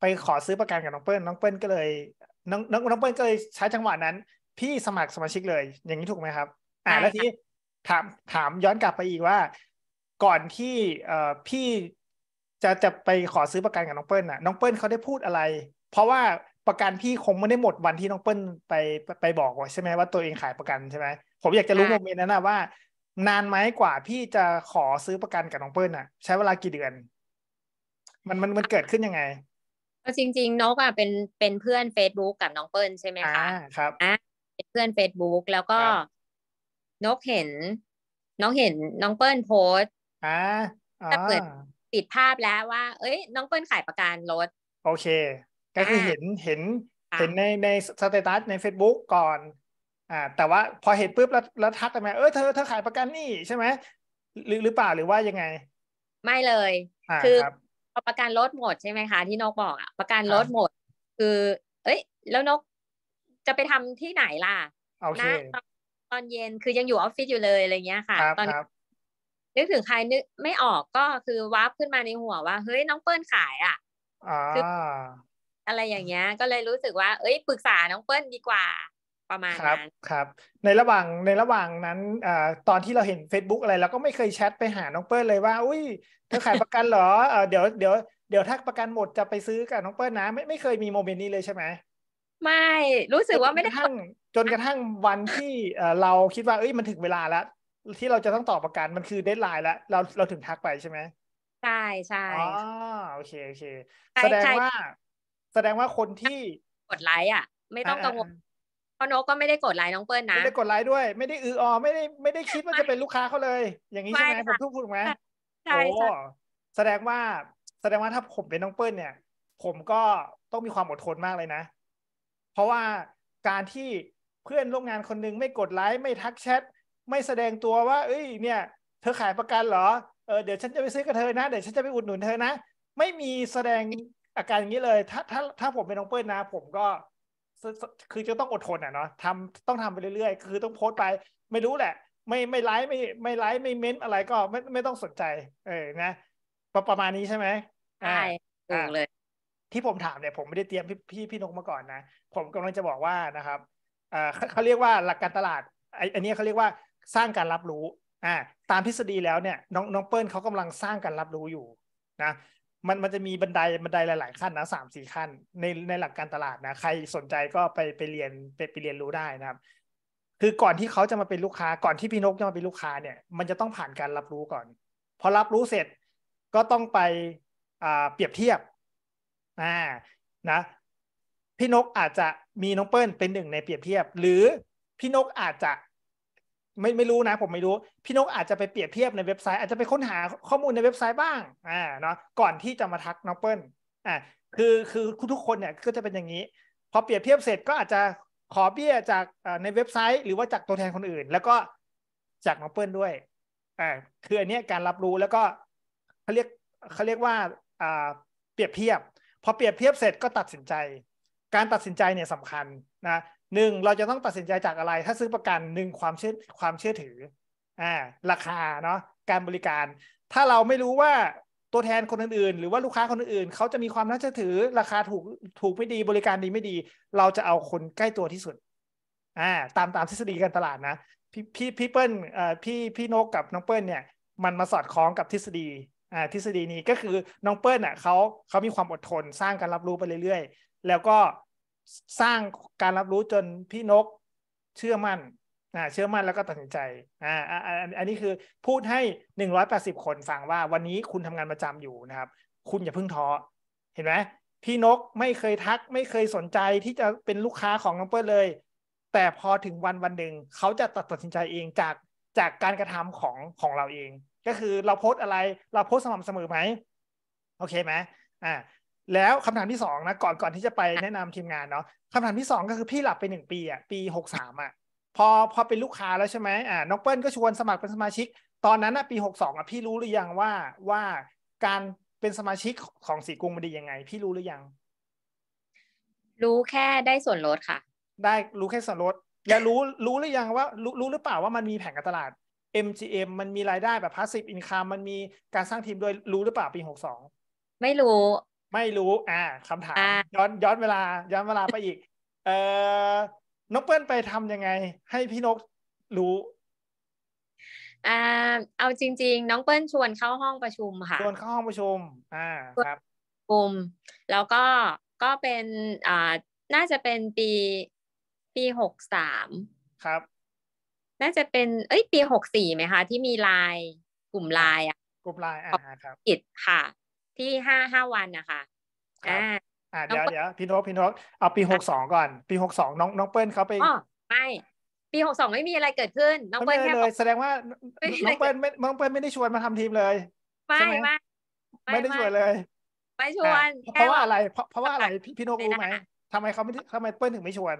Speaker 1: ไปขอซื้อประกันกับน้องเปิ้ลน้องเปิ้ลก็เลย น้องน้องเปิ้ลก็เลยใช้จังหวะนั้น พี่สมัครสมาชิกเลย อย่างนี้ถูกไหมครับอ่าแล้วที่ถามถามย้อนกลับไปอีกว่าก่อนที่เอ่อพี่จะจะไปขอซื้อประกันกับน้องเปิ้ลน่ะน้องเปิ้ลเขาได้พูดอะไร เพราะว่าประกันพี่คงไม่ได้หมดวันที่น้องเปิ้ลไปไปบอกว่าใช่ไหมว่าตัวเองขายประกันใช่ไหมผมอยากจะรู้โมเมนต์นั้นนะว่า นานไหมกว่าพี่จะขอซื้อประกันกับน้องเปิ้ลน่ะใช้เวลากี่เดือน มันมันมันเกิดขึ้นยังไง
Speaker 2: ก็จริงๆนกอ่ะเป็นเป็นเพื่อน Facebook กับน้องเปิ้ลใช่ไหมคะอ่าครับอ่าเป็นเพื่อน Facebook แล้วก็นกเห็นน้องเห็นน้องเปิ้ลโพสอ่าอ่าเติดภาพแล้วว่า เอ้ยน้องเปิ้ลข
Speaker 1: ายประกันรถ โอเคก็คือเห็นเห็นเห็นในในสเตตัสใน Facebook ก่อนอ่าแต่ว่าพอเห็นปุ๊บแล้วแล้วทักกันมาเออเธอเธอขายประกันนี่ใช่ไหมหรือหรือเปล่าหรือว่ายังไง
Speaker 2: ไม่เลย คือประกันรถหมดใช่ไหมคะที่นกบอกอ่ะประกันรถหมด คือ เอ้ย แล้วนกจะไปทำที่ไหนล่ะนะตอนเย็นคือยังอยู่ออฟฟิศอยู่เลยอะไรเงี้ยค่ะตอนนึกถึงใครนึกไม่ออกก็คือวับขึ้นมาในหัวว่าเฮ้ยน้องเปิ้ลขายอ่ะอะไรอย่างเงี้ยก็เลยรู้สึกว่า เอ้ยปรึกษาน้องเปิ้ลดีกว่า ประมาณน
Speaker 1: ั้นครับในระหว่างในระหว่างนั้นอตอนที่เราเห็น Facebook อะไรเราก็ไม่เคยแชทไปหาน้องเปิ้ลเลยว่าอุ้ยเธอขายประกันเหรอเดี๋ยวเดี๋ยวเดี๋ยวถ้าประกันหมดจะไปซื้อกับน้องเปิ้ลนะไม่ไม่เคยมีโมเมนต์นี้เลยใช่ไหมไม่รู้สึกว่าไม่ได้ทั้งจนกระทั่งวันที่เราคิดว่าเอ้ยมันถึงเวลาแล้วที่เราจะต้องตอบประกันมันคือเดทไลน์แล้วเราเราถึงทักไปใช่ไหม
Speaker 2: ใช่ใช่อ๋อโอเคโอเค แสดงว่า
Speaker 1: แสดงว่าคนที่
Speaker 2: กดไลค์อ่ะ ไม่ต้องกังวล
Speaker 1: พราะนกก็ไม่ได้กดไลน์น้องเปิ้ลนะไม่ได้กดไลน์ด้วยไม่ได้อือออไม่ได้ไม่ได้คิดว่าจะเป็นลูกค้าเขาเลย อย่างนี้ใช่ไหมผมทุกคนไหมใช่แสดงว่าแสดงว่าถ้าผมเป็นน้องเปิ้ลเนี่ย ผมก็ต้องมีความอดทนมากเลยนะ เพราะว่าการที่เพื่อนร่วมงานคนนึงไม่กดไลค์ไม่ทักแชทไม่แสดงตัวว่าเอ้ย เนี่ย เธอขายประกันเหรอเออเดี๋ยวฉันจะไปซื้อกับเธอนะ เดี๋ยวฉันจะไปอุดหนุนเธอนะ ไม่มีแสดงอาการอย่างนี้เลย ถ้าถ้าถ้าผมเป็นน้องเปิ้ลนะ ผมก็คือจะต้องอดทนอ่ะเนาะทำต้องทำไปเรื่อยๆ คือต้องโพสต์ไป ไม่รู้แหละ ไม่ไม่ไลฟ์ไม่ไม่ไลฟ์ไม่เม้นอะไรก็ไม่ไม่ต้องสนใจ เออ นะ ประมาณนี้ใช่ไหมใช่ถูกเลย ที่ผมถามเนี่ยผมไม่ได้เตรียมพี่พี่พี่นกมาก่อนนะ ผมกำลังจะบอกว่านะครับเขาเรียกว่าหลักการตลาดไออันนี้เขาเรียกว่าสร้างการรับรู้ อ่า ตามทฤษฎีแล้วเนี่ยน้องน้องเปิ้ลเขากำลังสร้างการรับรู้อยู่นะ มันมันจะมีบันไดบันไดหลาย ๆขั้นนะสามสี่ขั้นในในหลักการตลาดนะ ใครสนใจก็ไปไปเรียนไปไปเรียนรู้ได้นะครับ คือก่อนที่เขาจะมาเป็นลูกค้าก่อนที่พี่นกจะมาเป็นลูกค้าเนี่ยมันจะต้องผ่านการรับรู้ก่อน พอรับรู้เสร็จก็ต้องไปอ่าเปรียบเทียบอ่านะ พี่นกอาจจะมีน้องเปิ้ลเป็นหนึ่ง ในเปรียบเทียบ หรือพี่นกอาจจะไม่ไม่รู้นะผมไม่รู้พี่นกอาจจะไปเปรียบเทียบในเว็บไซต์อาจจะไปค้นหาข้อมูลในเว็บไซต์บ้างอ่าเนาะก่อนที่จะมาทักน้องเปิ้ลอ่าคือคือทุกคนเนี่ยก็จะเป็นอย่างนี้ พอเปรียบเทียบเสร็จก็อาจจะขอเบี้ยจากในเว็บไซต์ หรือว่าจากตัวแทนคนอื่น แล้วก็จากน้องเปิ้ลด้วยอ่าคืออันนี้การรับรู้แล้วก็เขาเรียกเขาเรียกว่าอ่าเปรียบเทียบ พอเปรียบเทียบเสร็จก็ตัดสินใจ การตัดสินใจเนี่ยสำคัญนะหนึ่งเราจะต้องตัดสินใจจากอะไร ถ้าซื้อประกันหนึ่งความเชื่อความเชื่อถือ อ่าราคาเนาะการบริการ ถ้าเราไม่รู้ว่าตัวแทนคนอื่นๆหรือว่าลูกค้าคนอื่นๆเขาจะมีความน่าเชื่อถือราคาถูกถูกไม่ดีบริการดีไม่ดี เราจะเอาคนใกล้ตัวที่สุด อ่าตามตามทฤษฎีการตลาดนะ พี่พี่พี่เปิ้ลเอ่อพี่พี่นกกับน้องเปิ้ลเนี่ยมันมาสอดคล้องกับทฤษฎี อ่าทฤษฎีนี้ก็คือน้องเปิ้ลอ่ะเขาเขามีความอดทนสร้างการรับรู้ไปเรื่อยๆ แล้วก็สร้างการรับรู้จนพี่นกเชื่อมั่นอ่าเชื่อมั่นแล้วก็ตัดสินใจอ่าอันนี้คือพูดให้หนึ่งร้อยแปดสิบคนฟังว่าวันนี้คุณทำงานประจำอยู่นะครับ คุณอย่าเพิ่งท้อเห็นไหมพี่นกไม่เคยทักไม่เคยสนใจที่จะเป็นลูกค้าของน้องเปิ้ลเลย แต่พอถึงวันวันหนึ่งเขาจะตัดตัดสินใจเองจากจากการกระทำของของเราเอง ก็คือเราโพสอะไรเราโพสสม่ำเสมอไหมโอเคไหมอ่าแล้วคำถามที่สองนะ ก่อนก่อนที่จะไปแนะนำทีมงานเนาะคำถามที่สองก็คือพี่หลับไปหนึ่งปี อ่ะปีหกสามอ่ะ พอพอเป็นลูกค้าแล้วใช่ไหมอ่าน้องเปิ้ลก็ชวนสมัครเป็นสมาชิก ตอนนั้นอ่ะปีหกสองอ่ะพี่รู้หรือยังว่าว่า การเป็นสมาชิกของสีกุ้งมันดียังไง พี่รู้หรือยัง รู้แค่ได้ส่วนลดค่ะ ได้รู้แค่ส่วนลดแล้วรู้รู้หรือยังว่ารู้รู้หรือเปล่าว่ามันมีแผงการตลาด MGM มันมีรายได้แบบ passive income มันมีการสร้างทีมโดยรู้หรือเปล่าปีหกสองไม่รู้ไม่รู้อ่าคำถามย้อนย้อนเวลา ย้อนเวลาไปอีก เอ่อนกเปิ้ลไปทำยังไง ให้พี่นก รู้อ่า
Speaker 2: เอาจริงๆ น้องเปิ้ลชวนเข้าห้องประชุมค่ะ ชวนเข้าห้องประชุม อ่าครับ กลุ่ม แล้วก็ ก็เป็นอ่าน่าจะเป็นปี ปีหกสาม ครับ น่าจะเป็น เอ้ย ปีหกสี่ไหมคะ ที่มีลาย กลุ่มลายอ่ะกลุ่มลายอ่าครับ อิดค่ะที่ห้าห้าวันนะคะ
Speaker 1: อ่า เดี๋ยวเดี๋ยวพี่นกพี่นกเอา ปีหกสองก่อน ปีหกสองน้อง น้องเปิ้ลเขาไป
Speaker 2: ไม่ ปีหกสองไม่มีอะไรเกิดขึ้น น้องเปิ้ล แค่เลย แสดงว่า น้องเปิ้ล ไม
Speaker 1: ่ น้องเปิ้ล ไม่ ได้ ชวน มาทำทีม เลยไม่ไม่ไม่ ได้ ชวน เลยไม่ชวน เพราะว่าอะไร เพราะเพราะว่า อะไร พี่พี่นกรู้ไหมทำไมเขาไม่ทำไมเปิ้ล ถึงไม่ ชวน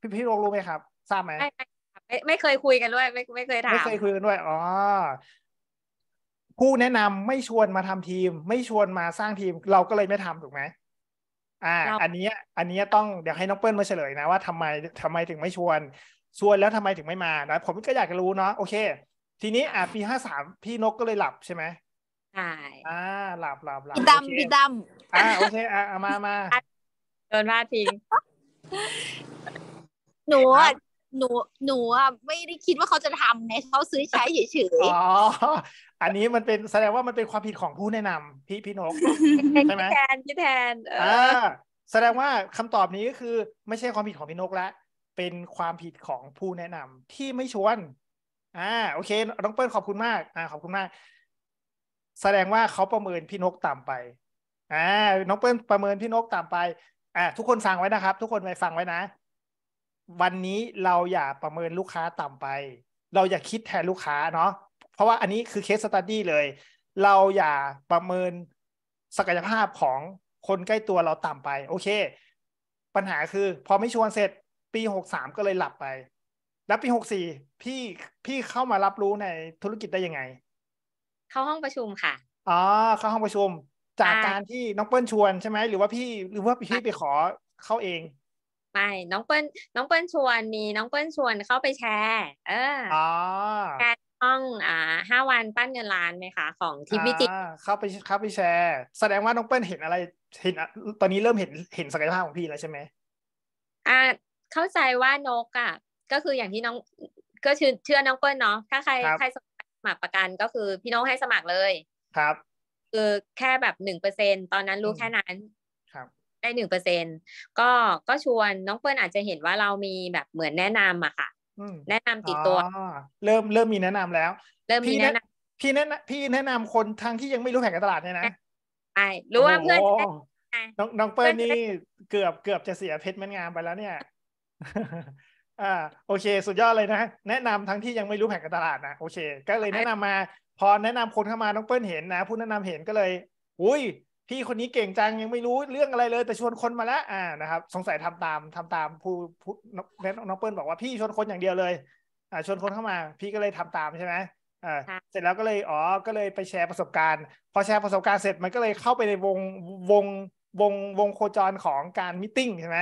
Speaker 1: พี่พี่นกรู้ไหมครับ ทราบไหม
Speaker 2: ไม่ไม่เคยคุยกัน ด้วย ไม่ไม่เคยถามไม่เคย คุ
Speaker 1: ย กัน ด้วย อ๋อผู้แนะนำไม่ชวนมาทำทีมไม่ชวนมาสร้างทีมเราก็เลยไม่ทำถูกไหมอ่า อันนี้อันนี้ต้องเดี๋ยวให้น้องเปิ้ลมาเฉลยนะ ว่าทำไม ทำไมถึงไม่ชวนชวนแล้วทำไมถึงไม่มานะผมก็อยากจะรู้เนาะโอเค ทีนี้อ่าปีห้าสามพี่นกก็เลยหลับใช่ไหมใช่อ่า หลับหลับหลับพี่ดำพี่ดำอ่าโอเคอ่ามามาโดนมาดพิง
Speaker 2: หนู
Speaker 3: หนู หนูไม่ได้คิดว่าเขาจะทำไงเขาซื้อใช้เฉย
Speaker 1: ๆอ๋ออันนี้มันเป็นแสดงว่ามันเป็นความผิดของผู้แนะนำ พี่พี่นกใช่ไหมแทนพี่แทนอ่าแสดงว่าคำตอบนี้ก็คือ ไม่ใช่ความผิดของพี่นกละเป็นความผิดของผู้แนะนำที่ไม่ชวนอ่าโอเคน้องเปิ้ลขอบคุณมาก อ่าขอบคุณมาก แสดงว่าเขาประเมินพี่นกต่ำไปอ่าน้องเปิ้ลประเมินพี่นกต่ำไป อ่าทุกคนฟังไว้นะครับ ทุกคนไปฟังไว้นะวันนี้เราอย่าประเมินลูกค้าต่ำไป เราอย่าคิดแทนลูกค้าเนาะราะว่าอันนี้คือเคสสตัตดี้เลย เราอย่าประเมินศักยภาพของคนใกล้ตัวเราต่ำไป โอเค ปัญหาคือ พอไม่ชวนเสร็จปีหกสามก็เลยหลับไป แล้วปีหกสี่พี่พี่เข้ามารับรู้ในธุรกิจได้ยังไง
Speaker 2: เข้าห้องประชุมค่ะ
Speaker 1: อ๋อเข้าห้องประชุมจากการที่น้องเปิ้ลชวนใช่ไหมหรือว่าพี่หรือว่าพี่ไปขอเข้าเอง
Speaker 2: ไม่น้องเปิ้ลน้องเปิ้ลชวนมีน้องเปิ้ลชวนเข้าไปแชร์เออ อ๋อห้องอ่าห้าวันปั้นเงินล้านไหมคะของทิพย์วิจิตร
Speaker 1: เข้าไปเข้าไปแชร์ แสดงว่าน้องเปิ้ลเห็นอะไรเห็นตอนนี้เริ่มเห็นเห็นศักยภาพของพี่แล้วใช่ไหม
Speaker 2: อ่าเข้าใจว่านกอ่ะก็คืออย่างที่น้อง ก็ชื่อเชื่อน้องเปิ้ลเนาะถ้าใครใครสมัครประกันก็คือพี่น้องให้สมัครเลย ครับคือแค่แบบหนึ่งเปอร์เซ็นตอนนั้นรู้แค่นั้นได้หนึ่งเปอร์เซ็นก็ก็ชวนน้องเปิ้ลอาจจะเห็นว่าเรามีแบบเหมือนแนะนำอะค่ะแนะนำติดตัว
Speaker 1: เริ่มเริ่มมีแนะนำแล้วเริ่มมีแนะนำพี่แนะนำพี่แนะนำคนทางที่ยังไม่รู้แผนการตลาดเนี่ยนะใช่รู้ว่าเพื่อนน้องน้องเปิ้ลนี่เกือบเกือบจะเสียเพชรมันงามไปแล้วเนี่ยอ่าโอเค สุดยอดเลยนะแนะนำทั้งที่ยังไม่รู้แผนการตลาดนะโอเค ก็เลยแนะนำมา พอแนะนำคนเข้ามาน้องเปิ้ลเห็นนะผู้แนะนำเห็นก็เลยอุ้ยพี่คนนี้เก่งจังยังไม่รู้เรื่องอะไรเลยแต่ชวนคนมาแล้วอ่านะครับสงสัยทำตามทำตามผู้ผู้น้องเปิ้ลบอกว่าพี่ชวนคนอย่างเดียวเลยอ่าชวนคนเข้ามาพี่ก็เลยทำตามใช่ไหมอ่าเสร็จแล้วก็เลยอ๋อก็เลยไปแชร์ประสบการณ์พอแชร์ประสบการณ์เสร็จมันก็เลยเข้าไปในวงวงวงวงโคจรของการมิ팅ใช่ไหม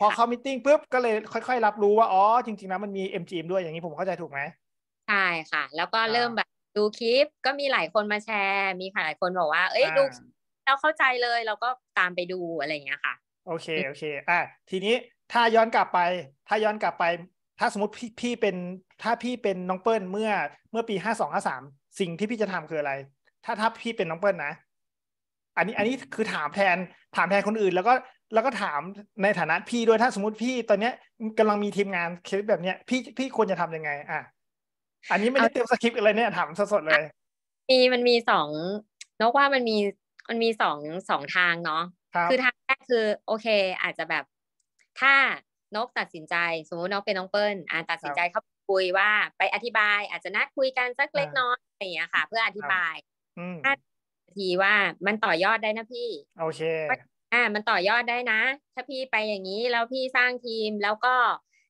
Speaker 1: พอเข้ามิ팅ปุ๊บก็เลยค่อยๆรับรู้ว่าอ๋อจริงๆนะมันมี MGM ด้วยอย่างนี้ผมเข้าใจถูกไหม
Speaker 2: ใช่ค่ะแล้วก็เริ่มแบบดูคลิปก็มีหลายคนมาแชร์มีหลายคนบอกว่าเอ้ยดูเราเข้าใจเลยเราก็ตามไปดูอะไรอย่างเงี้ยค่ะ
Speaker 1: โอเคโอเค อ่ะ ทีนี้ถ้าย้อนกลับไป ถ้าย้อนกลับไป ถ้าสมมติพี่พี่เป็นถ้าพี่เป็นน้องเปิ้ลเมื่อเมื่อปีห้าสองห้าสามสิ่งที่พี่จะทำคืออะไร ถ้าถ้าพี่เป็นน้องเปิ้ลนะ อันนี้อันนี้คือถามแทนถามแทนคนอื่น แล้วก็แล้วก็ถามในฐานะพี่ด้วยถ้าสมมติพี่ตอนเนี้ยกำลังมีทีมงานเคสแบบเนี้ยพี่พี่ควรจะทํำยังไงอ่ะอันนี้ไม่ได้เตรียมสคริปต์อะไรเนี่ยถามสดๆเลย
Speaker 2: มีมันมีสองนกว่ามันมีมันมีสองสองทางเนาะคือทางแรกคือโอเค อาจจะแบบถ้านกตัดสินใจสมมตินกเป็นน้องเปิ้ลอ่าตัดสินใจเข้าคุยว่า ไปอธิบายอาจจะนัดคุยกันสักเล็กน้อยอะไรอย่างเงี้ยค่ะ เพื่ออธิบายถ้าทีว่ามันต่อยอดได้นะพี่โอเคอ่า มันต่อยอดได้นะ ถ้าพี่ไปอย่างนี้แล้วพี่สร้างทีมแล้วก็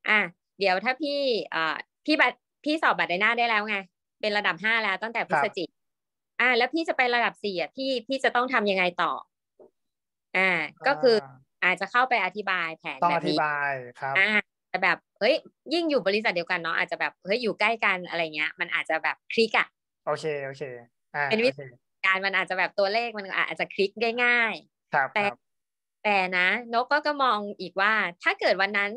Speaker 2: อ่าเดี๋ยวถ้าพี่เอ่อพี่บัตรพี่สอบบัตรไดหน้าได้แล้วไงเป็นระดับห้าแล้วตั้งแต่พฤศจิกอ่าแล้วพี่จะไประดับสี่อ่ะพี่พี่จะต้องทำยังไงต่อ อ่า ก็คืออาจจะเข้าไปอธิบายแผนแบตนอ้อธิบายครับอ่าแต่แบบเฮ้ย ยิ่งอยู่บริษัทเดียวกันเนาะอาจจะแบบเฮ้ยอยู่ใกล้กันอะไรเงี้ย มันอาจจะแบบคลิกอ่ะ
Speaker 1: โอเคโอเคอ
Speaker 2: ่าเป็นวิธีการมันอาจจะแบบตัวเลขมันอาจจะคลิกง่ายๆครับแต่แต่นะนกก็ก็มองอีกว่าถ้าเกิดวันนั้น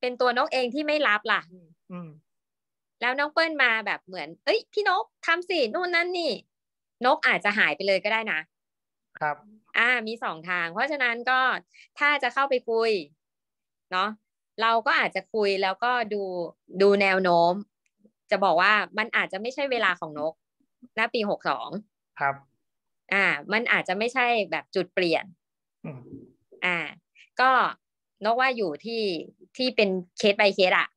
Speaker 2: เป็นตัวนกเองที่ไม่รับล่ะอืมแล้วน้องเปิ้ลมาแบบเหมือน เอ้ยพี่นกทำสินู่นนั่นนี่นกอาจจะหายไปเลยก็ได้นะครับ อ่ามีสองทางเพราะฉะนั้นก็ถ้าจะเข้าไปคุยเนาะเราก็อาจจะคุยแล้วก็ดูดูแนวโน้ม จะบอกว่ามันอาจจะไม่ใช่เวลาของนกณปีหกสองครับ อ่า มันอาจจะไม่ใช่แบบจุดเปลี่ยนอ่า ก็นกว่าอยู่ที่ที่เป็นเคสไปเคสอะ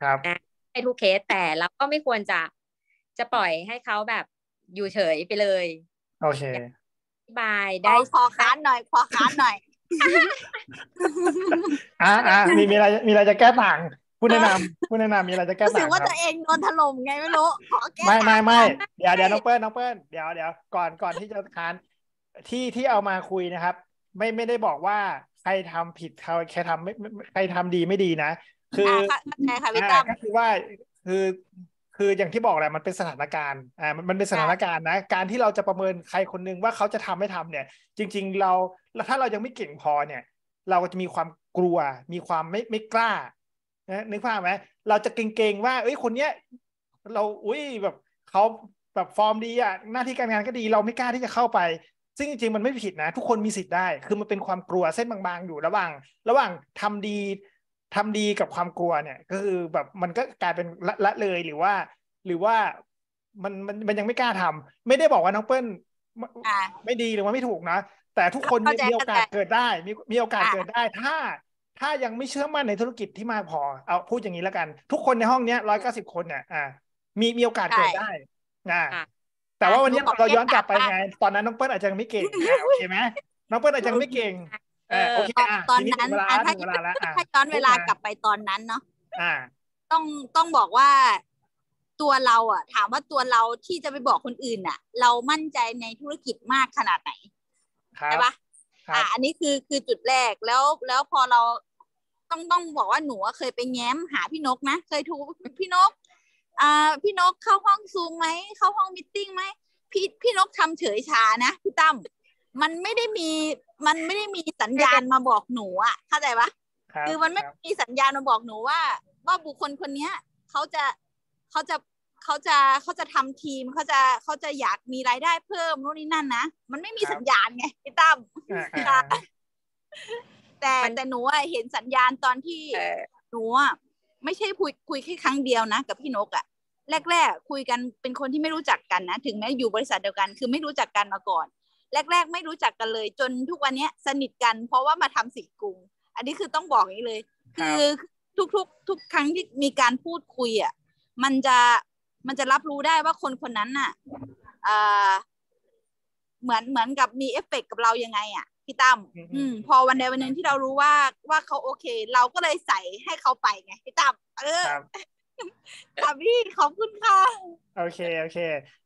Speaker 2: ครับอ่าให้ทุกเคสแต่เราก็ไม่ควรจะจะปล่อยให้เขาแบบอยู่เฉยไปเลยโอเคบายได้ขอค้านหน่อยขอค้านหน่อย
Speaker 1: อ่าอ่ามีมีอะไรมีอะไรจะแก้ต่างผู้แนะนำผู้แนะนำมีอะไรจะแก้ต่างรู้สึกว่าตัวเองโดนถล่มไงไม่รู้ขอแก้ไม่ไม่ไม่เดี๋ยวเดี๋ยวน้องเปิ้ลน้องเปิ้ลเดี๋ยวเดี๋ยวก่อนก่อนที่จะค้านที่ที่เอามาคุยนะครับ ไม่ไม่ได้บอกว่าใครทำผิดใครใครทำไม่ใครทำดีไม่ดีนะ คือใช่ค่ะพี่ตั้มก็คือว่า คือคืออย่างที่บอกแหละมันเป็นสถานการณ์ อ่ามันเป็นสถานการณ์นะการที่เราจะประเมินใครคนนึง ว่าเขาจะทำไม่ทำเนี่ย จริงๆเราถ้าเรายังไม่เก่งพอเนี่ย เราก็จะมีความกลัว มีความไม่ไม่กล้านะนึกภาพไหมเราจะเก่งๆ ว่า เอ้ยคนเนี้ยเราอุ้ยแบบ เขาแบบฟอร์มดีอ่ะหน้าที่การงานก็ดีเราไม่กล้าที่จะเข้าไป ซึ่งจริงๆมันไม่ผิดนะ ทุกคนมีสิทธิ์ได้ คือมันเป็นความกลัวเส้นบางๆ อยู่ระหว่างระหว่างทำดีทำดีกับความกลัวเนี่ย ก็คือแบบมันก็กลายเป็นละละเลยหรือว่า หรือว่ามันมันมันยังไม่กล้าทำ ไม่ได้บอกว่า น้องเปิ้ลไม่ดีหรือว่าไม่ถูกนะแต่ทุกคนมีโอกาสเกิดได้มีมีโอกาสเกิดได้ ถ้า ถ้ายังไม่เชื่อมั่น ในธุรกิจที่มากพอเอาพูดอย่างนี้แล้วกัน ทุกคนในห้องเนี้ยร้อยเก้าสิบคนเนี่ยอ่ามีมีโอกาสเกิดได้นะ
Speaker 4: แต่ว่าวันนี้เราย้อนก
Speaker 1: ลับไปไง ตอนนั้น น้องเปิ้ลอาจจะไม่เก่งโอเคไหมน้องเปิ้ลอาจจะไม่เก่งโอเคตอนนั้นถ้าย้อนเวลากล
Speaker 3: ับไปตอนนั้นเนาะต้องต้องบอกว่าตัวเราอ่ะ ถามว่าตัวเราที่จะไปบอกคนอื่นอ่ะ เรามั่นใจในธุรกิจมากขนาดไหนใช่ปะอ่า อันนี้คือคือจุดแรกแล้วแล้วพอเราต้องต้องบอกว่าหนูเคยไปแง้ม หาพี่นกนะเคยทูพี่นก อ่าพี่นกเข้าห้องซูมไหมเข้าห้องมิทติ้งไหมพี่พี่นกทำเฉยชานะพี่ตั้มมันไม่ได้มีมันไม่ได้มีสัญญาณมาบอกหนูอะเข้าใจปะคือมันไม่มีสัญญาณมาบอกหนูว่า ว่าบุคคลคนเนี้ยเขาจะเขาจะเขาจะเขาจะทำทีมเขาจะเขาจะอยากมีรายได้เพิ่มโน่นนี่นั่นนะมันไม่มีสัญญาณไงพี่ตั้มแต่แต่หนูเห็นสัญญาณตอนที่หนูไม่ใช่คุยคุยแค่ครั้งเดียวนะกับพี่นกอะแรกๆคุยกันเป็นคนที่ไม่รู้จักกันนะถึงแม้อยู่บริษัทเดียวกัน คือไม่รู้จักกันมาก่อนแรกๆไม่รู้จักกันเลย จนทุกวันนี้ สนิทกัน เพราะว่ามาทำสีกุง อันนี้คือต้องบอกนี้เลย คือทุกๆทุกครั้งที่มีการพูดคุยอ่ะมันจะมันจะรับรู้ได้ว่าคนคนนั้นน่ะเหมือนเหมือนกับมีเอฟเฟกกับเรายังไงอ่ะพี่ตั้มอืมพอวันใดวันหนึ่งที่เรารู้ว่าว่าเขาโอเค เราก็เลยใส่ให้เขาไปไงพี่ตั้มเออคับพี่ขอบคุณค่ะ
Speaker 1: โอเคโอเค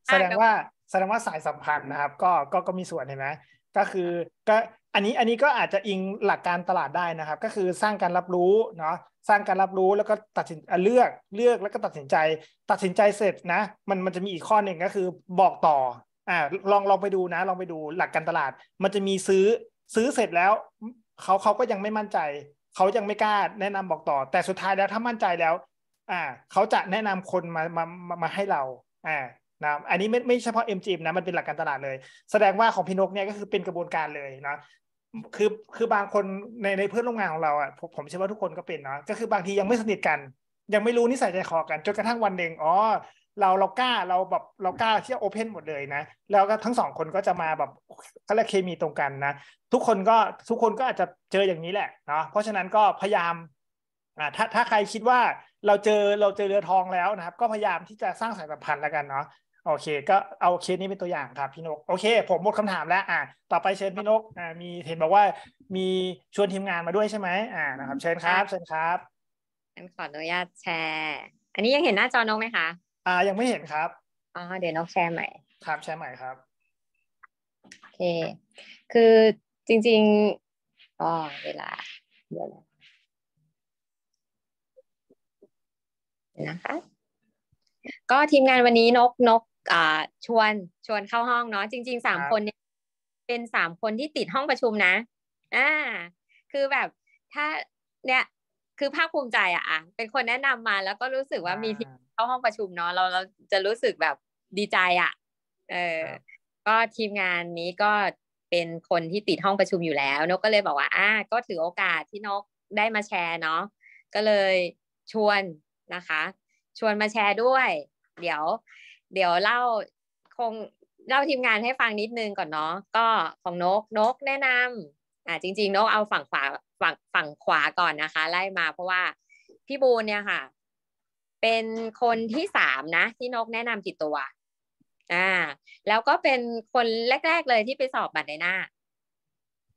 Speaker 1: แสดงว่าแสดงว่าสายสัมพันธ์นะครับ ก็ก็ก็มีส่วนเห็นไหมก็คือก็อันนี้อันนี้ก็อาจจะอิงหลักการตลาดได้นะครับ ก็คือสร้างการรับรู้เนาะสร้างการรับรู้แล้วก็ตัดสินเลือกเลือกแล้วก็ตัดสินใจ ตัดสินใจเสร็จนะ มันมันจะมีอีกข้อหนึ่งก็คือบอกต่ออ่าลองลองไปดูนะ ลองไปดูหลักการตลาด มันจะมีซื้อซื้อเสร็จแล้วเขาเขาก็ยังไม่มั่นใจ เขายังไม่กล้าแนะนำบอกต่อ แต่สุดท้ายแล้วถ้ามั่นใจแล้วอ่าเขาจะแนะนำคนมามามาให้เราอ่านะอันนี้ไม่ไม่เฉพาะ MGM นะ มันเป็นหลักการตลาดเลย แสดงว่าของพินกเนี่ยก็คือเป็นกระบวนการเลยนะ คือคือบางคนในในเพื่อนร่วมงานของเราอ่ะผมผมเชื่อว่าทุกคนก็เป็นเนาะก็คือบางทียังไม่สนิทกัน ยังไม่รู้นิสัยใจคอกัน จนกระทั่งวันหนึ่งอ๋อ เราเรากล้าเราแบบเรากล้าที่จะโอเพนหมดเลยนะ แล้วก็ทั้งสองคนก็จะมาแบบเขาเรียกเคมีตรงกันนะ ทุกคนก็ทุกคนก็อาจจะเจออย่างนี้แหละเนาะเพราะฉะนั้นก็พยายาม อ่า ถ้าถ้าใครคิดว่าเราเจอเราเจอเรือทองแล้วนะครับ ก็พยายามที่จะสร้างสายสัมพันธ์แล้วกันเนาะโอเคก็เอาเคสนี้เป็นตัวอย่างครับพี่นก โอเค ผมหมดคำถามแล้วอ่าต่อไปเชิญพี่นกอ่ามีเห็นบอกว่ามีชวนทีมงานมาด้วยใช่ไหมอ่านะครับเชิญครับเชิญครับ
Speaker 2: อันขออนุญาตแชร์ อันนี้ยังเห็นหน้าจอนกไหมคะ
Speaker 1: อ่ายังไม่เห็นครับอ๋อเดี๋ยวนกแชร์ใหม่ครับแชร์ใหม่ครับโอเค ค
Speaker 2: ือจริงๆอ๋อเวลาเดี๋ยวนะคะก็ทีมงานวันนี้นกนกชวนชวนเข้าห้องเนาะจริงๆสามคนเนี่ยเป็นสามคนที่ติดห้องประชุมนะ อ่า คือแบบถ้าเนี่ยคือภาคภูมิใจอะะเป็นคนแนะนำมาแล้วก็รู้สึกว่ามีที่เข้าห้องประชุมเนาะเราเราจะรู้สึกแบบดีใจอะเออก็ทีมงานนี้ก็เป็นคนที่ติดห้องประชุมอยู่แล้วนกก็เลยบอกว่า อ่า ก็ถือโอกาสที่นกได้มาแชร์เนาะก็เลยชวนนะคะ ชวนมาแชร์ด้วย เดี๋ยวเดี๋ยวเล่าคงเล่าทีมงานให้ฟังนิดนึงก่อนเนาะก็ของนกนกแนะนำอ่าจริงๆ นกเอาฝั่งขวาฝั่งฝั่งขวาก่อนนะคะ ไล่มาเพราะว่าพี่บูนเนี่ยค่ะ เป็นคนที่สามนะที่นกแนะนำติดตัวอ่า แล้วก็เป็นคนแรก ๆเลยที่ไปสอบบัตรในหน้า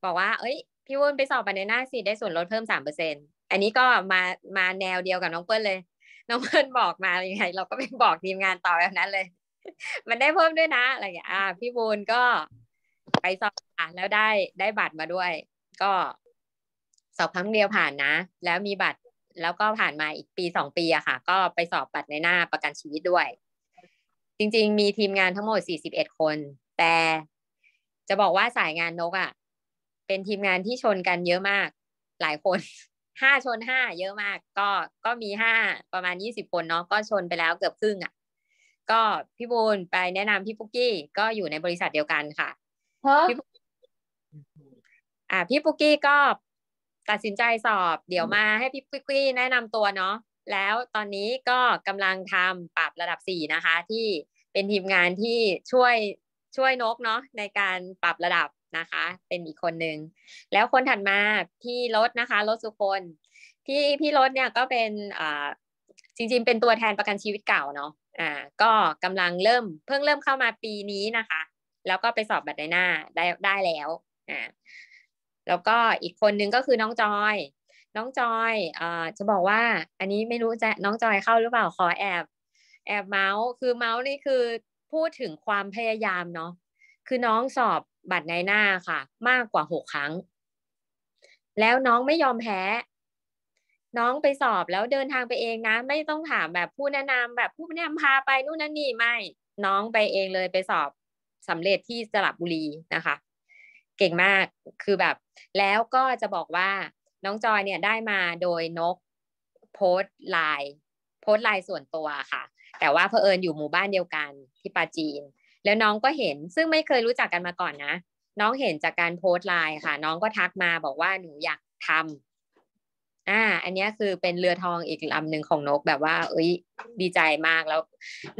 Speaker 2: บอกว่า เอ้ยพี่วุ้นไปสอบบัตรในหน้าสิได้ส่วนลดเพิ่มสามเปอร์เซ็นอันนี้ก็มามาแนวเดียวกับน้องเปิ้ลเลยน้องเพื่อนบอกมาอย่างไรเราก็ไปบอกทีมงานต่อแบบนั้นเลย มันได้เพิ่มด้วยนะ อะไรอย่างเงี้ยอ่า พี่บูนก็ ไปสอบอ่านแล้วได้ได้บัตรมาด้วย ก็สอบครั้งเดียวผ่านนะ แล้วมีบัตรแล้วก็ผ่านมาอีกปี สองปีอะค่ะ ก็ไปสอบบัตรในหน้าประกันชีวิตด้วย จริง ๆ มีทีมงานทั้งหมดสี่สิบเอ็ดคน แต่จะบอกว่าสายงานนกอะเป็นทีมงานที่ชนกันเยอะมากหลายคนห้าชนห้าเยอะมากก็ก็มีห้าประมาณยี่สิบคนเนาะก็ชนไปแล้วเกือบครึ่งอ่ะก็พี่บูนไปแนะนำพี่ปุ๊กกี้ก็อยู่ในบริษัทเดียวกันค่ะพี่ปุ๊กอ่าพี่ปุ๊กกี้ก็ตัดสินใจสอบเดี๋ยวมาให้พี่ปุ๊กกี้แนะนำตัวเนาะแล้วตอนนี้ก็กำลังทำปรับระดับสี่นะคะ ที่เป็นทีมงานที่ช่วยช่วยนกเนาะในการปรับระดับนะคะ เป็นอีกคนหนึ่งแล้วคนถัดมาพี่รถนะคะรถสุคนพี่พี่รถเนี่ย ก็เป็นอ่าจริงๆ เป็นตัวแทนประกันชีวิตเก่าเนาะอ่าก็กำลังเริ่มเพิ่งเริ่มเข้ามาปีนี้นะคะ แล้วก็ไปสอบบัตรในหน้าได้ได้แล้วอ่าแล้วก็อีกคนนึงก็คือน้องจอย น้องจอยอ่าจะบอกว่าอันนี้ไม่รู้จะน้องจอยเข้าหรือเปล่าขอแอบ แอบเมาส์คือเมาส์นี่คือพูดถึงความพยายามเนาะคือน้องสอบบัตรนหน้าค่ะ มากกว่าหกครั้ง แล้วน้องไม่ยอมแพ้ น้องไปสอบแล้วเดินทางไปเองนะไม่ต้องถามแบบผู้แนะนำแบบผู้แนะนำพาไปนู่นนั่นนี่ไม่ น้องไปเองเลยไปสอบสำเร็จที่สระบบุรีนะคะ เก่งมากคือแบบ แล้วก็จะบอกว่า น้องจอยเนี่ยได้มาโดยนกโพสไลน์โพสไลน์ส่วนตัวค่ะ แต่ว่าเพอเอิญอยู่หมู่บ้านเดียวกันที่ปาจีนแล้วน้องก็เห็นซึ่งไม่เคยรู้จักกันมาก่อนนะ น้องเห็นจากการโพสต์ไลน์ค่ะ น้องก็ทักมาบอกว่าหนูอยากทำอ่า อันนี้คือเป็นเรือทองอีกลำหนึ่งของนกแบบว่า เอ้ย ดีใจมากแล้ว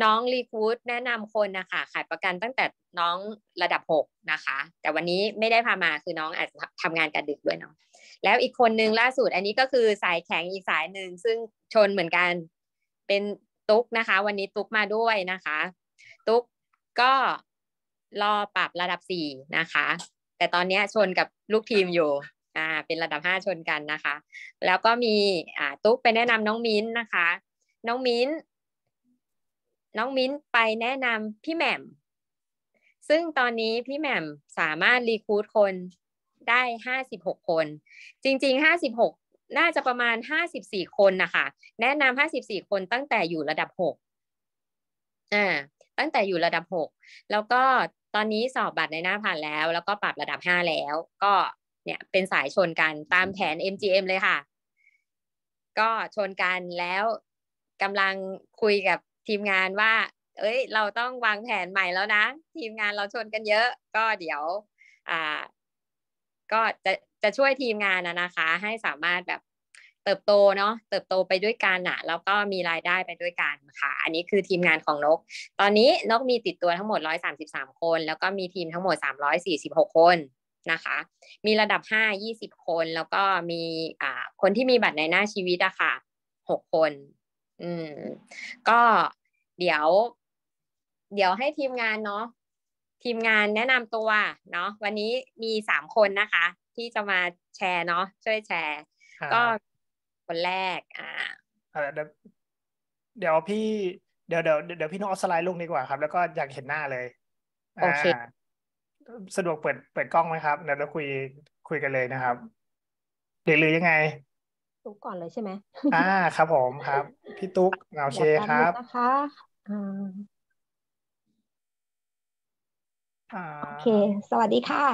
Speaker 2: น้องรีคูดแนะนำคนนะคะขายประกันตั้งแต่น้องระดับหกนะคะ แต่วันนี้ไม่ได้พามาคือน้องอาจจะทำงานกันดึกด้วยเนาะแล้วอีกคนนึงล่าสุดอันนี้ก็คือสายแข็งอีกสายหนึ่งซึ่งชนเหมือนกันเป็นตุ๊กนะคะ วันนี้ตุ๊กมาด้วยนะคะ ตุ๊กก็รอปรับระดับสี่นะคะ แต่ตอนนี้ชนกับลูกทีมอยู่ อ่า เป็นระดับห้าชนกันนะคะ แล้วก็มี อ่า ตุ๊กไปแนะนำน้องมิ้นนะคะ น้องมิ้น น้องมิ้นไปแนะนำพี่แหม่ม ซึ่งตอนนี้พี่แหม่มสามารถรีคูดคนได้ห้าสิบหกคน จริงๆห้าสิบหกน่าจะประมาณห้าสิบสี่คนนะคะ แนะนำห้าสิบสี่คนตั้งแต่อยู่ระดับหกอ่าตั้งแต่อยู่ระดับ 6 แล้วก็ตอนนี้สอบบัตรในหน้าผ่านแล้ว แล้วก็ปรับระดับ 5 แล้ว ก็เนี่ยเป็นสายชนกันตามแผน MGM เลยค่ะ ก็ชนกันแล้วกำลังคุยกับทีมงานว่า เอ้ย เราต้องวางแผนใหม่แล้วนะ ทีมงานเราชนกันเยอะ ก็เดี๋ยว อ่า ก็จะจะช่วยทีมงานนะคะ ให้สามารถแบบเติบโตเนาะเติบโตไปด้วยกันอะแล้วก็มีรายได้ไปด้วยกันค่ะ อันนี้คือทีมงานของนก ตอนนี้นกมีติดตัวทั้งหมด 133 คนแล้วก็มีทีมทั้งหมด 346 คนนะคะ มีระดับ 5 20 คน แล้วก็มี อ่า คนที่มีบัตรในหน้าชีวิตอะค่ะ6คน อืม ก็เดี๋ยว เดี๋ยวให้ทีมงานเนาะทีมงานแนะนำตัว เนาะวันนี้มีสามคนนะคะ ที่จะมาแชร์เนาะช่วยแชร์ ก็คนแรก อ่า
Speaker 1: เดี๋ยวพี่ เดี๋ยวเดี๋ยวเดี๋ยวพี่น้องอสไลด์ลงดีกว่าครับ แล้วก็อยากเห็นหน้าเลย โอเค สะดวกเปิดเปิดกล้องไหมครับเดี๋ยวเราคุยคุยกันเลยนะครับ เดือหรือยังไง
Speaker 5: ตุ๊กก่อนเลยใช่ไหม
Speaker 1: อ่า ครับผมครับ พี่ตุ๊กโอเคครับ นะคะโอเค สวัสดีค่ะ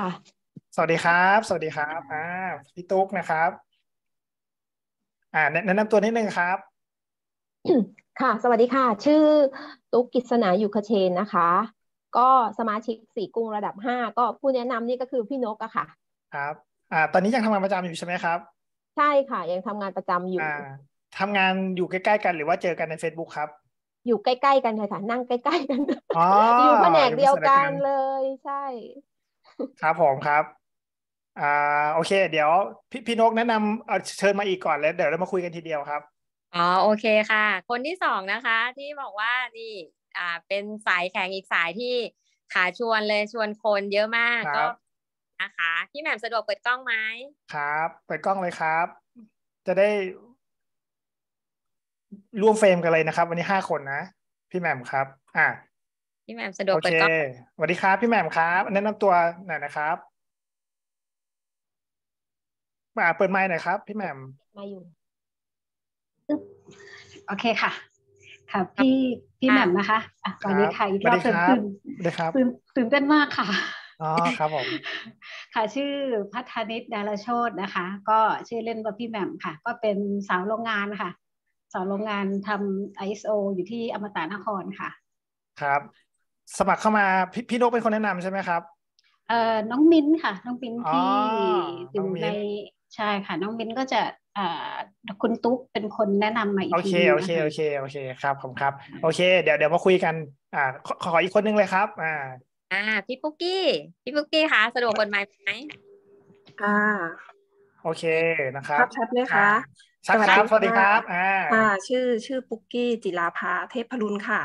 Speaker 1: สวัสดีครับ สวัสดีครับ อ่า พี่ตุ๊กนะครับอ่าแนะนำตัวนิดนึงครับ ค่ะสวัสดีค่ะ ชื่อตุ๊กกิษณาอยู่คเชนนะคะ
Speaker 5: ก็สมาชิกสีกรุงระดับห้าก็ผู้แนะนำนี่ก็คือพี่นกอะค่ะ
Speaker 1: ครับ อ่า ตอนนี้ยังทำงานประจำอยู่ใช่ไหมครับ ใช่ค่ะ ยังทำงานประจำอยู่ทำทำงานอยู่ใกล้ๆ กันหรือว่าเจอกันใน Facebook ครับ อยู่ใกล้ๆกันค่ะนั่งใกล้ๆกันอยู่แผนกเดียวกัน
Speaker 5: เลย ใช่
Speaker 1: ครับผมครับอ่าโอเค เดี๋ยว พี่พี่นกแนะนำเชิญมาอีกก่อนแล้วเดี๋ยวเรามาคุยกันทีเดียวครับอ๋อโอ
Speaker 2: เคค่ะ คนที่สองนะคะ ที่บอกว่านี่อ่าเป็นสายแข่งอีกสายที่ขาชวนเลยชวนคนเยอะมากก็นะคะ พี่แหม่มสะดวกเปิดกล้องไหม
Speaker 1: ครับ เปิดกล้องเลยครับ จะได้ร่วมเฟรมกันเลยนะครับ วันนี้ห้าคนนะ พี่แหม่มครับ อ่าพี่แหม่มสะดวกเปิดกล้องสวัสดีครับ พี่แหม่มครับแนะนำตัวหน่อยนะครับมาเปิดไมค์หน่อยครับพี่แหม่ม
Speaker 2: มาอยู่
Speaker 6: โอเคค่ะ ค่ะพี่พี่แหม่มนะคะสวัสดีค่ะอีกรอบตื่นตื่นตื่นเต้นมากค่ะ
Speaker 1: อ๋อครับผม
Speaker 6: ค่ะชื่อพัฒนิตดาลโชตนะคะ ก็ชื่อเล่นว่าพี่แหม่มค่ะ ก็เป็นสาวโรงงานค่ะ สาวโรงงานทำ ISO อยู่ที่อมตะนครค่ะ
Speaker 1: ครับ สมัคร เข้ามา พี่พี่นกเป็นคนแนะนำใช่ไหมครับ
Speaker 6: เอ่อ น้องมิ้นค่ะ น้องมิ้นที่อยู่ในใช่ค่ะ น้องบินก็จะคุณตุ๊กเป็นคนแนะนำมาอีกทีโอเคโอเคโ
Speaker 1: อเคโอเคครับผมครับ โอเค เดี๋ยวเดี๋ยวมาคุยกัน อ่า ขออีกคนนึงเลยครับ อ่า
Speaker 2: อ่าพี่ปุ๊กกี้พี่ปุ๊กกี้คะสะดวกบนไม้ไหม
Speaker 1: อ่าโอเคนะครับ ชัดเลยค่ะ
Speaker 7: ชัดครับสวัสดีครับอ่า ชื่อชื่อปุ๊กกี้จิราภาเทพพลุนค่ะ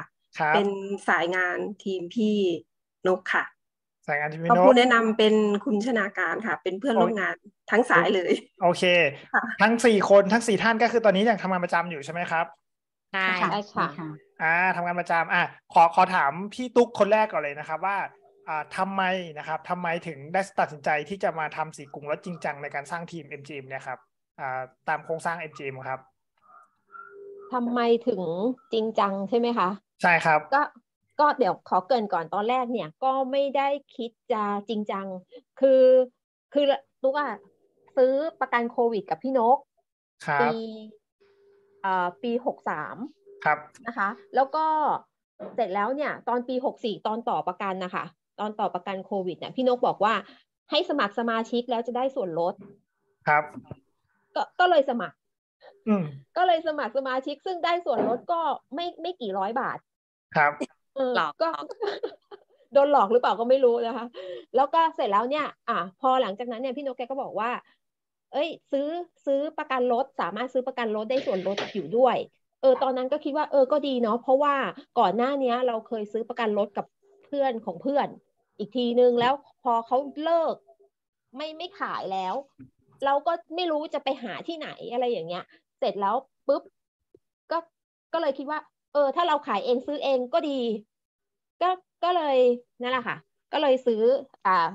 Speaker 7: เป็นสายงานทีมพี่นกค่ะายงานท่มีโนผู้แนะนำเป็นคุณชนาการค่ะ เป็นเพื่อนร่วมงานทั้งสายเลย
Speaker 1: โอเค ทั้งสี่คนทั้งสี่ท่านก็คือตอนนี้ยังทำงานประจำอยู่ใช่ไหมครับ
Speaker 2: ใช่ค่ะ
Speaker 1: อ่าทำงานประจำอ่ะ ขอขอถามพี่ตุ๊กคนแรกก่อนเลยนะครับว่า อ่าทำไมนะครับทำไมถึงได้ตัดสินใจที่จะมาทำสีกรุงแล้วจริงจังในการสร้างทีม MGM เนี่ยครับ อ่าตามโครงสร้าง MGM ครับ
Speaker 5: ทำไมถึงจริงจังใช่ไหมคะใช่ครับก็ก็เดี๋ยวขอเกินก่อนตอนแรกเนี่ย ก็ไม่ได้คิดจะจริงจังคือคือตุ๊กอะซื้อประกันโควิด กับพี่นกปีอ่าปีหกสามครับนะคะ แล้วก็เสร็จแล้วเนี่ย ตอนปีหกสี่ตอนต่อประกันนะคะตอนต่อประกันโควิด เนี่ยพี่นกบอกว่า ให้สมัครสมาชิกแล้วจะได้ส่วนลดครับ ก็ก็เลยสมัครก็เลยสมัครสมาชิก ซึ่งได้ส่วนลดก็ไม่ไม่กี่ร้อยบาท ครับหลอกก็โดนหลอกหรือเปล่าก็ไม่รู้นะคะ แล้วก็เสร็จแล้วเนี่ย อ่ะพอหลังจากนั้นเนี่ยพี่นกแกก็บอกว่า เอ้ย ซื้อซื้อประกันรถสามารถซื้อประกันรถได้ส่วนลดอยู่ด้วย เออ ตอนนั้นก็คิดว่าเออก็ดีเนาะเพราะว่าก่อนหน้านี้เราเคยซื้อประกันรถกับเพื่อนของเพื่อน อีกทีนึงแล้ว พอเขาเลิก ไม่ไม่ขายแล้ว เราก็ไม่รู้จะไปหาที่ไหนอะไรอย่างเงี้ย เสร็จแล้วปุ๊บก็ก็เลยคิดว่าเออถ้าเราขายเองซื้อเองก็ดี ก็ก็เลยนั่นแหละค่ะ ก็เลยซื้ออ่า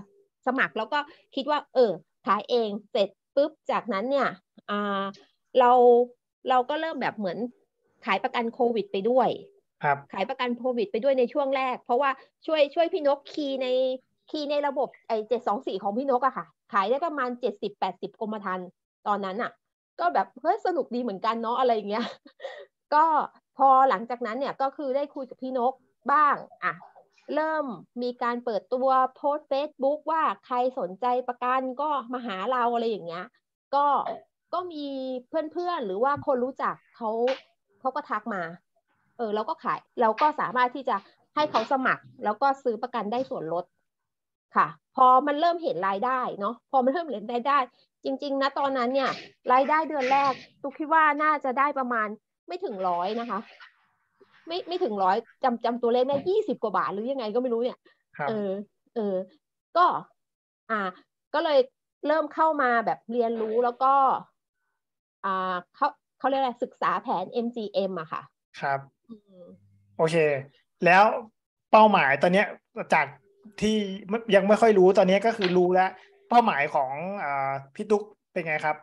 Speaker 5: สมัครแล้วก็คิดว่า เออขายเองเสร็จปุ๊บจากนั้นเนี่ยอ่าเราเราก็เริ่มแบบเหมือนขายประกันโควิดไปด้วย ครับ ขายประกันโควิด ไปด้วยในช่วงแรกเพราะว่าช่วยช่วยพี่นกคีในคีในระบบ ไอเจ็ดสองสี่ของพี่นกอะค่ะ ขายได้ประมาณเจ็ดสิบแปดสิบกรมธรรม์ตอนนั้นอะก็แบบเฮ้ยสนุกดีเหมือนกันเนาะอะไรเงี้ยก็พอหลังจากนั้นเนี่ยก็คือได้คุยกับพี่นกบ้าง อ่ะ เริ่มมีการเปิดตัวโพสเฟซบุ๊กว่าใครสนใจประกันก็มาหาเราอะไรอย่างเงี้ย ก็ก็มีเพื่อนๆหรือว่าคนรู้จักเขาเขาก็ทักมาเออเราก็ขายเราก็สามารถที่จะให้เขาสมัคร แล้วก็ซื้อประกันได้ส่วนลดค่ะ พอมันเริ่มเห็นรายได้เนาะพอมันเริ่มเห็นรายได้ จริงๆนะตอนนั้นเนี่ย รายได้เดือนแรกตุกคิดว่าน่าจะได้ประมาณไม่ถึงร้อยนะคะ ไม่ไม่ถึงร้อยจำจำตัวเลขได้ยี่สิบกว่าบาท หรือยังไงก็ไม่รู้เนี่ยเออเออ ก็ อ่า ก็เลยเริ่มเข้ามาแบบเรียนรู้แล้วก็อ่าเขาเขาเรียกอะไรศึกษาแผน MGM อะค่ะ
Speaker 1: ครับโอเค แล้วเป้าหมายตอนเนี้ยจากที่ ยังไม่ค่อยรู้ ตอนนี้ก็คือรู้แล้ว เป้าหมายของอพี่ตุ๊กเป็นไงครับ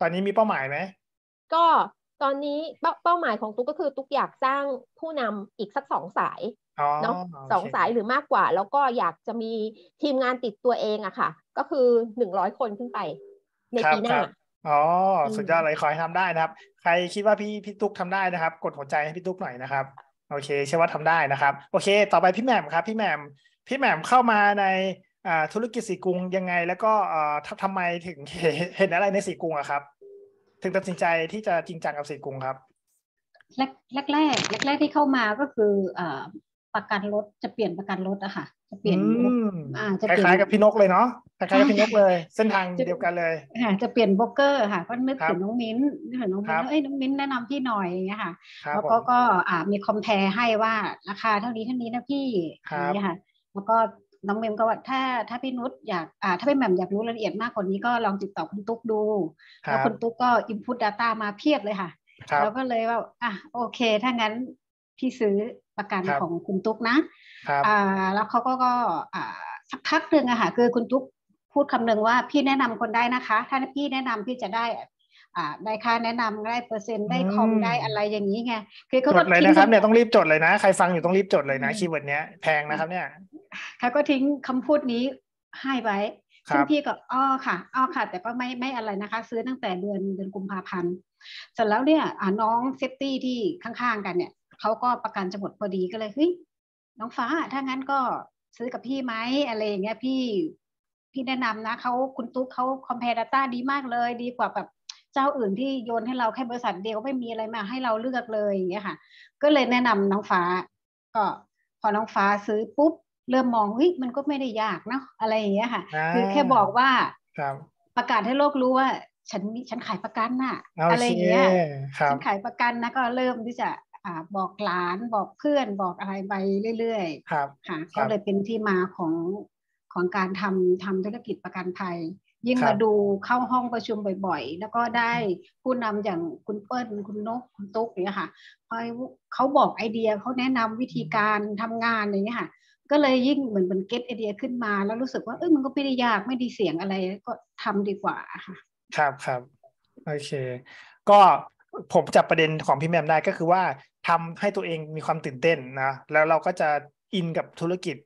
Speaker 1: ตอนนี้มีเป้าหมายไหม
Speaker 2: ก็
Speaker 5: ตอนนี้เป้าหมายของตุ๊กก็คือ ตุ๊กอยากสร้างผู้นำอีกสักสองสาย
Speaker 6: เนาะสองสาย
Speaker 5: หรือมากกว่า แล้วก็อยากจะมีทีมงานติดตัวเองอะค่ะ ก็คือหนึ่งร้อยคนขึ้นไป
Speaker 1: ในปีหน้าอ๋อสุดยอดเลยขอให้ทำได้นะครับ ใครคิดว่าพี่พี่ตุ๊กทำได้นะครับกดหัวใจให้พี่ตุ๊กหน่อยนะครับ โอเค เชื่อว่าทำได้นะครับ โอเค ต่อไปพี่แหม่มครับพี่แหม่มพี่แหม่มเข้ามาในธุรกิจสีกุงยังไง แล้วก็ทำไมถึงเห็นอะไรในสีกุงอะครับถึงตัดสินใจที่จะจริงจังกับสีกรุงครับ
Speaker 6: แรกแรกแรกแรกที่เข้ามาก็คืออประกันรถจะเปลี่ยนประกันรถอะค่ะจะเปลี่ยนคล้ายๆกับ
Speaker 1: พี่นกเลยเนาะคล้ายๆกับพี่นกเลย
Speaker 6: เส้นทางเดียวกันเลยค่ะ จะเปลี่ยนโบอกเกอร์ค่ะก็นึกถึงน้องมิ้นนึกถึงน้องมิ้นเอ้ยน้องมิ้นแนะนำพี่หน่อยอย่างเงี้ยค่ะ แล้วก็ก็อ่ามีคอมเพลให้ว่า ราคาเท่านี้เท่านี้นะพี่อย่างเงี้ยค่ะแล้วก็น้องเมมก็ว่าถ้าถ้าพี่นุชอยากอ่าถ้าพี่แหม่มอยากรู้รายละเอียดมากกว่านี้ก็ลองติดต่อคุณตุ๊กดู แล้วคุณตุ๊กก็อินพุต Data มาเพียบเลยค่ะ แล้วก็เลยว่าอ่ะโอเค ถ้างั้นพี่ซื้อประกันของคุณตุ๊กนะอ่าแล้วเขาก็ก็อ่าสักพักหนึ่งอะค่ะคือคุณตุ๊ก พูดคำหนึ่งว่า พี่แนะนำคนได้นะคะ ถ้าพี่แนะนำพี่จะได้ได้ค่าแนะนำได้เปอร์เซ็นต์ได้คอมได้อะไรอย่างนี้ไงคือเขาจดเลยนะครับเนี่
Speaker 1: ยต้องรีบจดเลยนะ ใครฟังอยู่ต้องรีบจดเลยนะคีย์เวิร์ดเนี้ยแพงนะครับเนี่ย
Speaker 6: เขาก็ทิ้งคำพูดนี้ให้ไว้ซึ่งพี่ก็อ้อค่ะอ้อค่ะ แต่ก็ไม่ไม่อะไรนะคะ ซื้อตั้งแต่เดือนเดือนกุมภาพันธ์เสร็จแล้วเนี่ยน้องเซฟตี้ที่ข้างๆกันเนี่ยเขาก็ประกันจะหมดพอดีก็เลยเฮ้ยน้องฟ้าถ้างั้นก็ซื้อกับพี่ไหมอะไรอย่างเงี้ยพี่พี่แนะนำนะเขาคุณตุ๊กเขาคอมเพลต้าดีมากเลยดีกว่าแบบเจ้าอื่นที่โยนให้เราแค่บริษัทเดียวไม่มีอะไรมาให้เราเลือกเลยอย่างเงี้ยค่ะ ก็เลยแนะนำน้องฟ้า ก็ พอน้องฟ้าซื้อปุ๊บเริ่มมองวิมันก็ไม่ได้ยากเนาะอะไรอย่างเงี้ยค่ะคือแค่บอกว่าประกาศให้โลกรู้ว่า ฉันฉันขายประกันน่ะ อะไรอย่างเงี้ยฉันขายประกันนะก็เริ่มที่จะบอกหลานบอกเพื่อน บอกอะไรไปเรื่อยๆครับค่ะก็เลยเป็นที่มาของของการทำทำธุรกิจประกันภัยยิ่งมาดูเข้าห้องประชุมบ่อยๆ แล้วก็ได้ผู้นำอย่างคุณเปิ้ลคุณนก คุณตุ๊กเนี่ยค่ะพอเขาบอกไอเดียเขาแนะนำวิธีการทำงานอย่างเงี้ยค่ะ ก็เลยยิ่งเหมือนเป็นเก็ตไอเดียขึ้นมา แล้วรู้สึกว่าเออมันก็ไม่ได้ยากไม่ดีเสียงอะไร ก็ทำดีกว่าค่ะ
Speaker 1: ครับครับโอเค ก็ผมจับประเด็นของพี่แมมได้ก็คือว่าทำให้ตัวเองมีความตื่นเต้นนะ แล้วเราก็จะอินกับธุรกิจ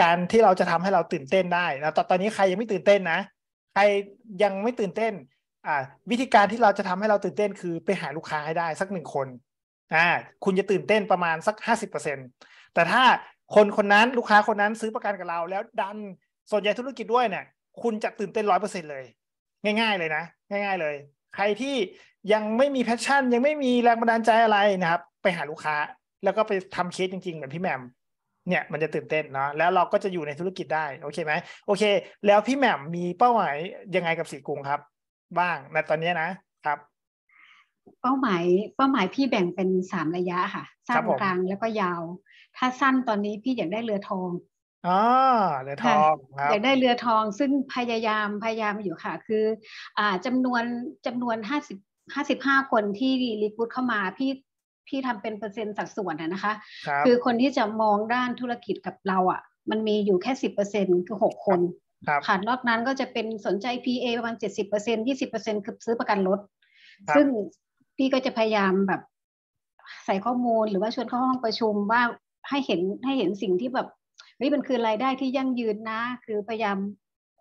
Speaker 1: การที่เราจะทำให้เราตื่นเต้นได้นะตอนนี้ใครยังไม่ตื่นเต้นนะใครยังไม่ตื่นเต้นอ่าวิธีการที่เราจะทำให้เราตื่นเต้นคือไปหาลูกค้าให้ได้สักหนึ่งคนอ่าคุณจะตื่นเต้นประมาณสักห้าสิบเปอร์เซ็นแต่ถ้าคนคนนั้นลูกค้าคนนั้นซื้อประกันกับเรา แล้วดันส่วนใหญ่ธุรกิจด้วยเนี่ยคุณจะตื่นเต้นร้อยเปอร์เซ็นเลยง่าย ๆเลยนะ ง่ายๆเลย ใครที่ยังไม่มีแพชชั่นยังไม่มีแรงบันดาลใจอะไรนะครับ ไปหาลูกค้าแล้วก็ไปทำเคสจริงๆเหมือนพี่แมมเนี่ยมันจะตื่นเต้นเนาะแล้วเราก็จะอยู่ในธุรกิจได้โอเคไหมโอเค แล้วพี่แหม่มมีเป้าหมายยังไงกับสีกรุงครับบ้างในตอนนี้นะครับ
Speaker 6: เป้าหมาย เป้าหมายพี่แบ่งเป็นสามระยะค่ะสั้นกลางแล้วก็ยาว ถ้าสั้นตอนนี้พี่อยากได้เรือทอง
Speaker 1: อ๋อเรือทองอยากไ
Speaker 6: ด้เรือทอง ซึ่งพยายามพยายามอยู่ค่ะ คืออ่าจำนวนจำนวนห้าสิบห้าสิบห้าคนที่รีคูดเข้ามาพี่พี่ทำเป็นเปอร์เซ็นต์สัดส่วนนะคะคคือคนที่จะมองด้านธุรกิจกับเราอะ่ะ มันมีอยู่แค่สิบเปอร์เซ็นคือหกคนค่ะนอกนั้นก็จะเป็นสนใจ PA ประมาณเจ็ดสิบเปอร์เซ็นยี่สิบเปอร์เซ็นคือซื้อประกันรถซึ่งพี่ก็จะพยายามแบบ ใส่ข้อมูลหรือว่าชวนเข้าห้องประชุมว่าให้เห็นให้เห็นสิ่งที่แบบนี่มันคือรายได้ที่ยั่งยืนนะ คือพยายาม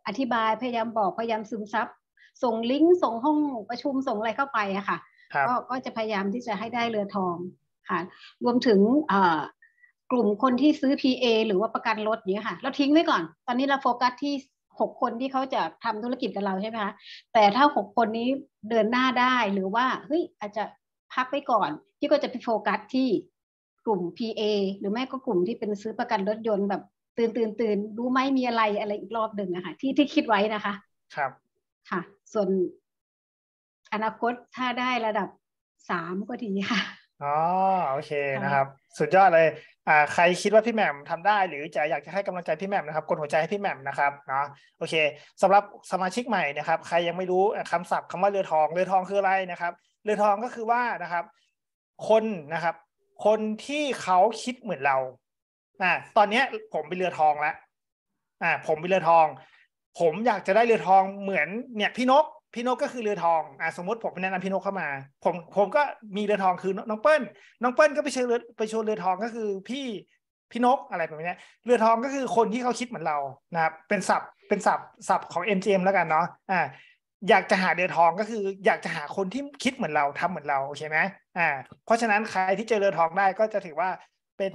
Speaker 6: อธิบายพยายามบอกพยายามซึมซับส่งลิงก์ส่งห้องประชุมส่งอะไรเข้าไปอะค่ะก็ก็จะพยายามที่จะให้ได้เรือทองค่ะ รวมถึงกลุ่มคนที่ซื้อ PA หรือว่าประกันรถเนี้ยค่ะเราทิ้งไว้ก่อนตอนนี้เราโฟกัสที่หกคนที่เขาจะทำธุรกิจกับเราใช่ไหมคะแต่ถ้าหกคนนี้เดินหน้าได้หรือว่าเฮ้ยอาจจะพักไปก่อน ที่ก็จะไปโฟกัสที่กลุ่ม PA หรือแม่ก็กลุ่มที่เป็นซื้อประกันรถยนต์แบบตื่นตื่นตื่นรู้ไหมมีอะไรอะไรอีกรอบหนึ่งนะคะที่ที่คิดไว้นะคะ ครับค่ะ ส่วนอนาคตถ้าได้ระดับสามก็ดีค่ะ
Speaker 1: อ๋อโอเคนะครับ สุดยอดเลยอ่าใครคิดว่าพี่แหม่มทำได้ หรือจะอยากจะให้กำลังใจพี่แหม่มนะครับกดหัวใจให้พี่แหม่มนะครับเนาะโอเค สำหรับสมาชิกใหม่นะครับ ใครยังไม่รู้คำศัพท์คำว่าเรือทองเรือทองคืออะไรนะครับ เรือทองก็คือว่านะครับ คนนะครับ คนที่เขาคิดเหมือนเราอ่าตอนเนี้ยผมเป็นเรือทองแล้วอ่าผมเป็นเรือทอง ผมอยากจะได้เรือทองเหมือน เนี่ยพี่นกพี่นกก็คือเรือทอง อ่ะสมมติผมแนะนำพี่นกเข้ามา ผมผมก็มีเรือทองคือน้องเปิ้ล น้องเปิ้ลก็ไปเชิญไปชวนเรือทองก็คือพี่พี่นกอะไรแบบนี้เรือทองก็คือคนที่เขาคิดเหมือนเรา นะครับ เป็นศัพท์ เป็นศัพท์ศัพท์ของ MGM แล้วกันเนาะ อ่าอยากจะหาเรือทองก็คืออยากจะหาคนที่คิดเหมือนเราทำเหมือนเราโอเคไหมอ่าเพราะฉะนั้นใครที่เจอเรือทองได้ก็จะถือว่าเป็น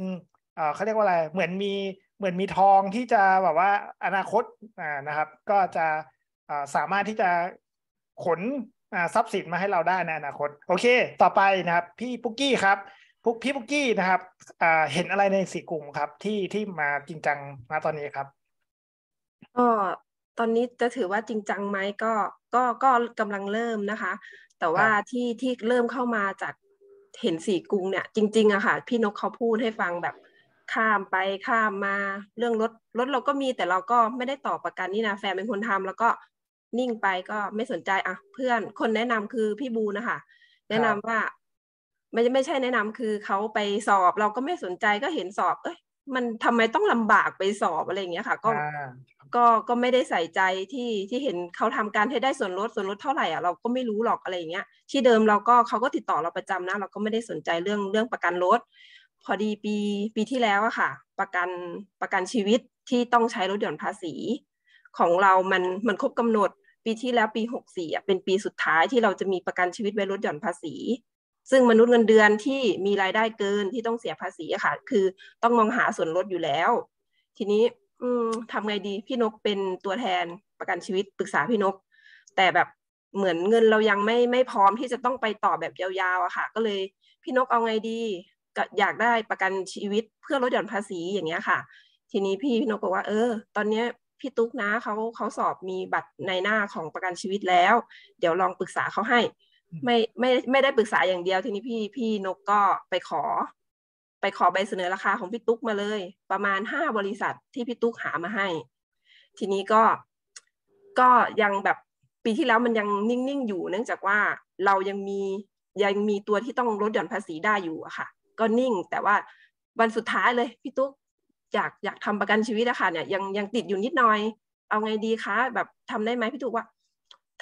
Speaker 1: เเขาเรียกว่าอะไร เหมือนมีเหมือนมีทองที่จะแบบว่า อนาคต อ่า นะครับ ก็จะสามารถที่จะขนทรัพย์สินมาให้เราได้ในอนาคต โอเค ต่อไปนะครับ พี่ปุกกี้ครับพุกพี่ปุกกี้นะครับเห็นอะไรในสีกลุ่มครับที่ที่มาจริงจังาตอนนี้ครับ
Speaker 7: ก็ตอนนี้จะถือว่าจริงจังไหมก็ก็ก็กำลังเริ่มนะคะ แต่ว่าที่ที่เริ่มเข้ามาจากเห็นสีกุุงเนี่ยจริง ๆอะค่ะพี่นกเขาพูดให้ฟังแบบ ข้ามไปข้ามมาเรื่องรถรถเราก็มี แต่เราก็ไม่ได้ต่อประกันนี่นะแฟนเป็นคนทำแล้วก็นิ่งไปก็ไม่สนใจอ่ะเพื่อนคนแนะนำคือพี่บูนะคะ แนะนำว่าไม่ไม่ใช่แนะนำคือเขาไปสอบ เราก็ไม่สนใจก็เห็นสอบเอ้ยมันทำไมต้องลำบากไปสอบอะไรอย่างเงี้ยค่ะ ก็ก็ก็ไม่ได้ใส่ใจที่ที่เห็นเขาทำการให้ได้ส่วนลดส่วนลดเท่าไหร่อ่ะเราก็ไม่รู้หรอกอะไรอย่างเงี้ยที่เดิมเราก็เขาก็ติดต่อเราประจำนะ เราก็ไม่ได้สนใจเรื่องเรื่องประกันรถพอดีปีปีที่แล้วอะค่ะ ประกันประกันชีวิตที่ต้องใช้รถหย่อนภาษี ของเรามันมันครบกำหนดปีที่แล้วปีหกสี่เป็นปีสุดท้ายที่เราจะมีประกันชีวิตไว้ลดหย่อนภาษี ซึ่งมนุษย์เงินเดือนที่มีรายได้เกินที่ต้องเสียภาษีค่ะ คือต้องมองหาส่วนลดอยู่แล้ว ทีนี้ทำไงดี พี่นกเป็นตัวแทนประกันชีวิตปรึกษาพี่นก แต่แบบเหมือนเงินเรายังไม่ไม่พร้อมที่จะต้องไปต่อแบบยาวๆอะค่ะ ก็เลย พี่นกเอาไงดีก็อยากได้ประกันชีวิตเพื่อลดหย่อนภาษีอย่างเงี้ยค่ะ ทีนี้พี่พี่นกบอกว่าเออ ตอนเนี้ยพี่ตุ๊กนะเขาเขาสอบมีบัตรในหน้าของประกันชีวิตแล้ว เดี๋ยวลองปรึกษาเขาให้ไม่ไม่ไม่ได้ปรึกษาอย่างเดียว ทีนี้พี่พี่ นกก็ไปขอ ไปขอใบเสนอราคาของพี่ตุ๊กมาเลย ประมาณห้าบริษัทที่พี่ตุ๊กหามาให้ ทีนี้ก็ก็ยังแบบปีที่แล้วมันยังนิ่งๆอยู่เนื่องจากว่าเรายังมียังมีตัวที่ต้องลดหย่อนภาษีได้อยู่อะค่ะก็นิ่ง แต่ว่าวันสุดท้ายเลยพี่ตุ๊กอยากอยากทำประกันชีวิตอะค่ะเนี่ยยังยังติดอยู่นิดหน่อย เอาไงดีคะแบบทำได้ไหมพี่ถูกว่า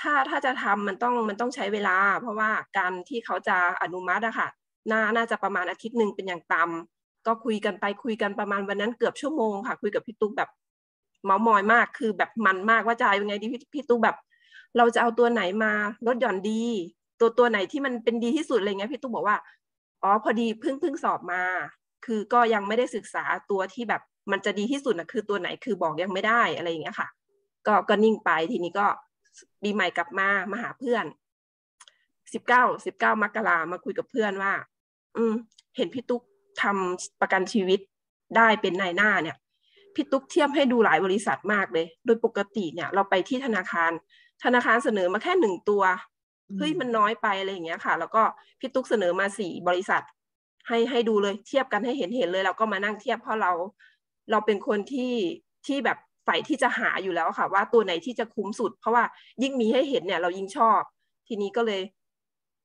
Speaker 7: ถ้าถ้าจะทำมันต้องมันต้องใช้เวลา เพราะว่าการที่เขาจะอนุมัติอะค่ะ น่าน่าจะประมาณอาทิตย์หนึ่งเป็นอย่างต่ำก็คุยกันไปคุยกันประมาณวันนั้นเกือบชั่วโมงค่ะคุยกับพี่ตุ๊กแบบเมามอยมากคือแบบมันมากว่าจะยังไงดีพี่พี่ตุ๊กแบบ เราจะเอาตัวไหนมาลดหย่อนดี ตัวตัวไหนที่มันเป็นดีที่สุดอะไรเงี้ยพี่ตุ๊กบอกว่าอ๋อพอดีเพิ่งเพิ่งสอบมาคือก็ยังไม่ได้ศึกษาตัวที่แบบมันจะดีที่สุดนะคือตัวไหนคือบอกยังไม่ได้อะไรอย่างเงี้ยค่ะ ก็ก็นิ่งไปทีนี้ก็ปีใหม่กลับมามาหาเพื่อนสิบเก้าสิบเก้ามกรามาคุยกับเพื่อนว่า อืมเห็นพี่ตุ๊กทำประกันชีวิตได้เป็นนายหน้าเนี่ย พี่ตุ๊กเทียบให้ดูหลายบริษัทมากเลย โดยปกติเนี่ย เราไปที่ธนาคาร ธนาคารเสนอมาแค่หนึ่งตัวเฮ้ยมันน้อยไปอะไรอย่างเงี้ยค่ะ แล้วก็พี่ตุ๊กเสนอมาสี่บริษัทให้ให้ดูเลยเทียบกันให้เห็นเห็นเลยเราก็มานั่งเทียบเพราะเรา เราเป็นคนที่ที่แบบใฝ่ที่จะหาอยู่แล้วค่ะ ว่าตัวไหนที่จะคุ้มสุดเพราะว่ายิ่งมีให้เห็นเนี่ยเรายิ่งชอบทีนี้ก็เลย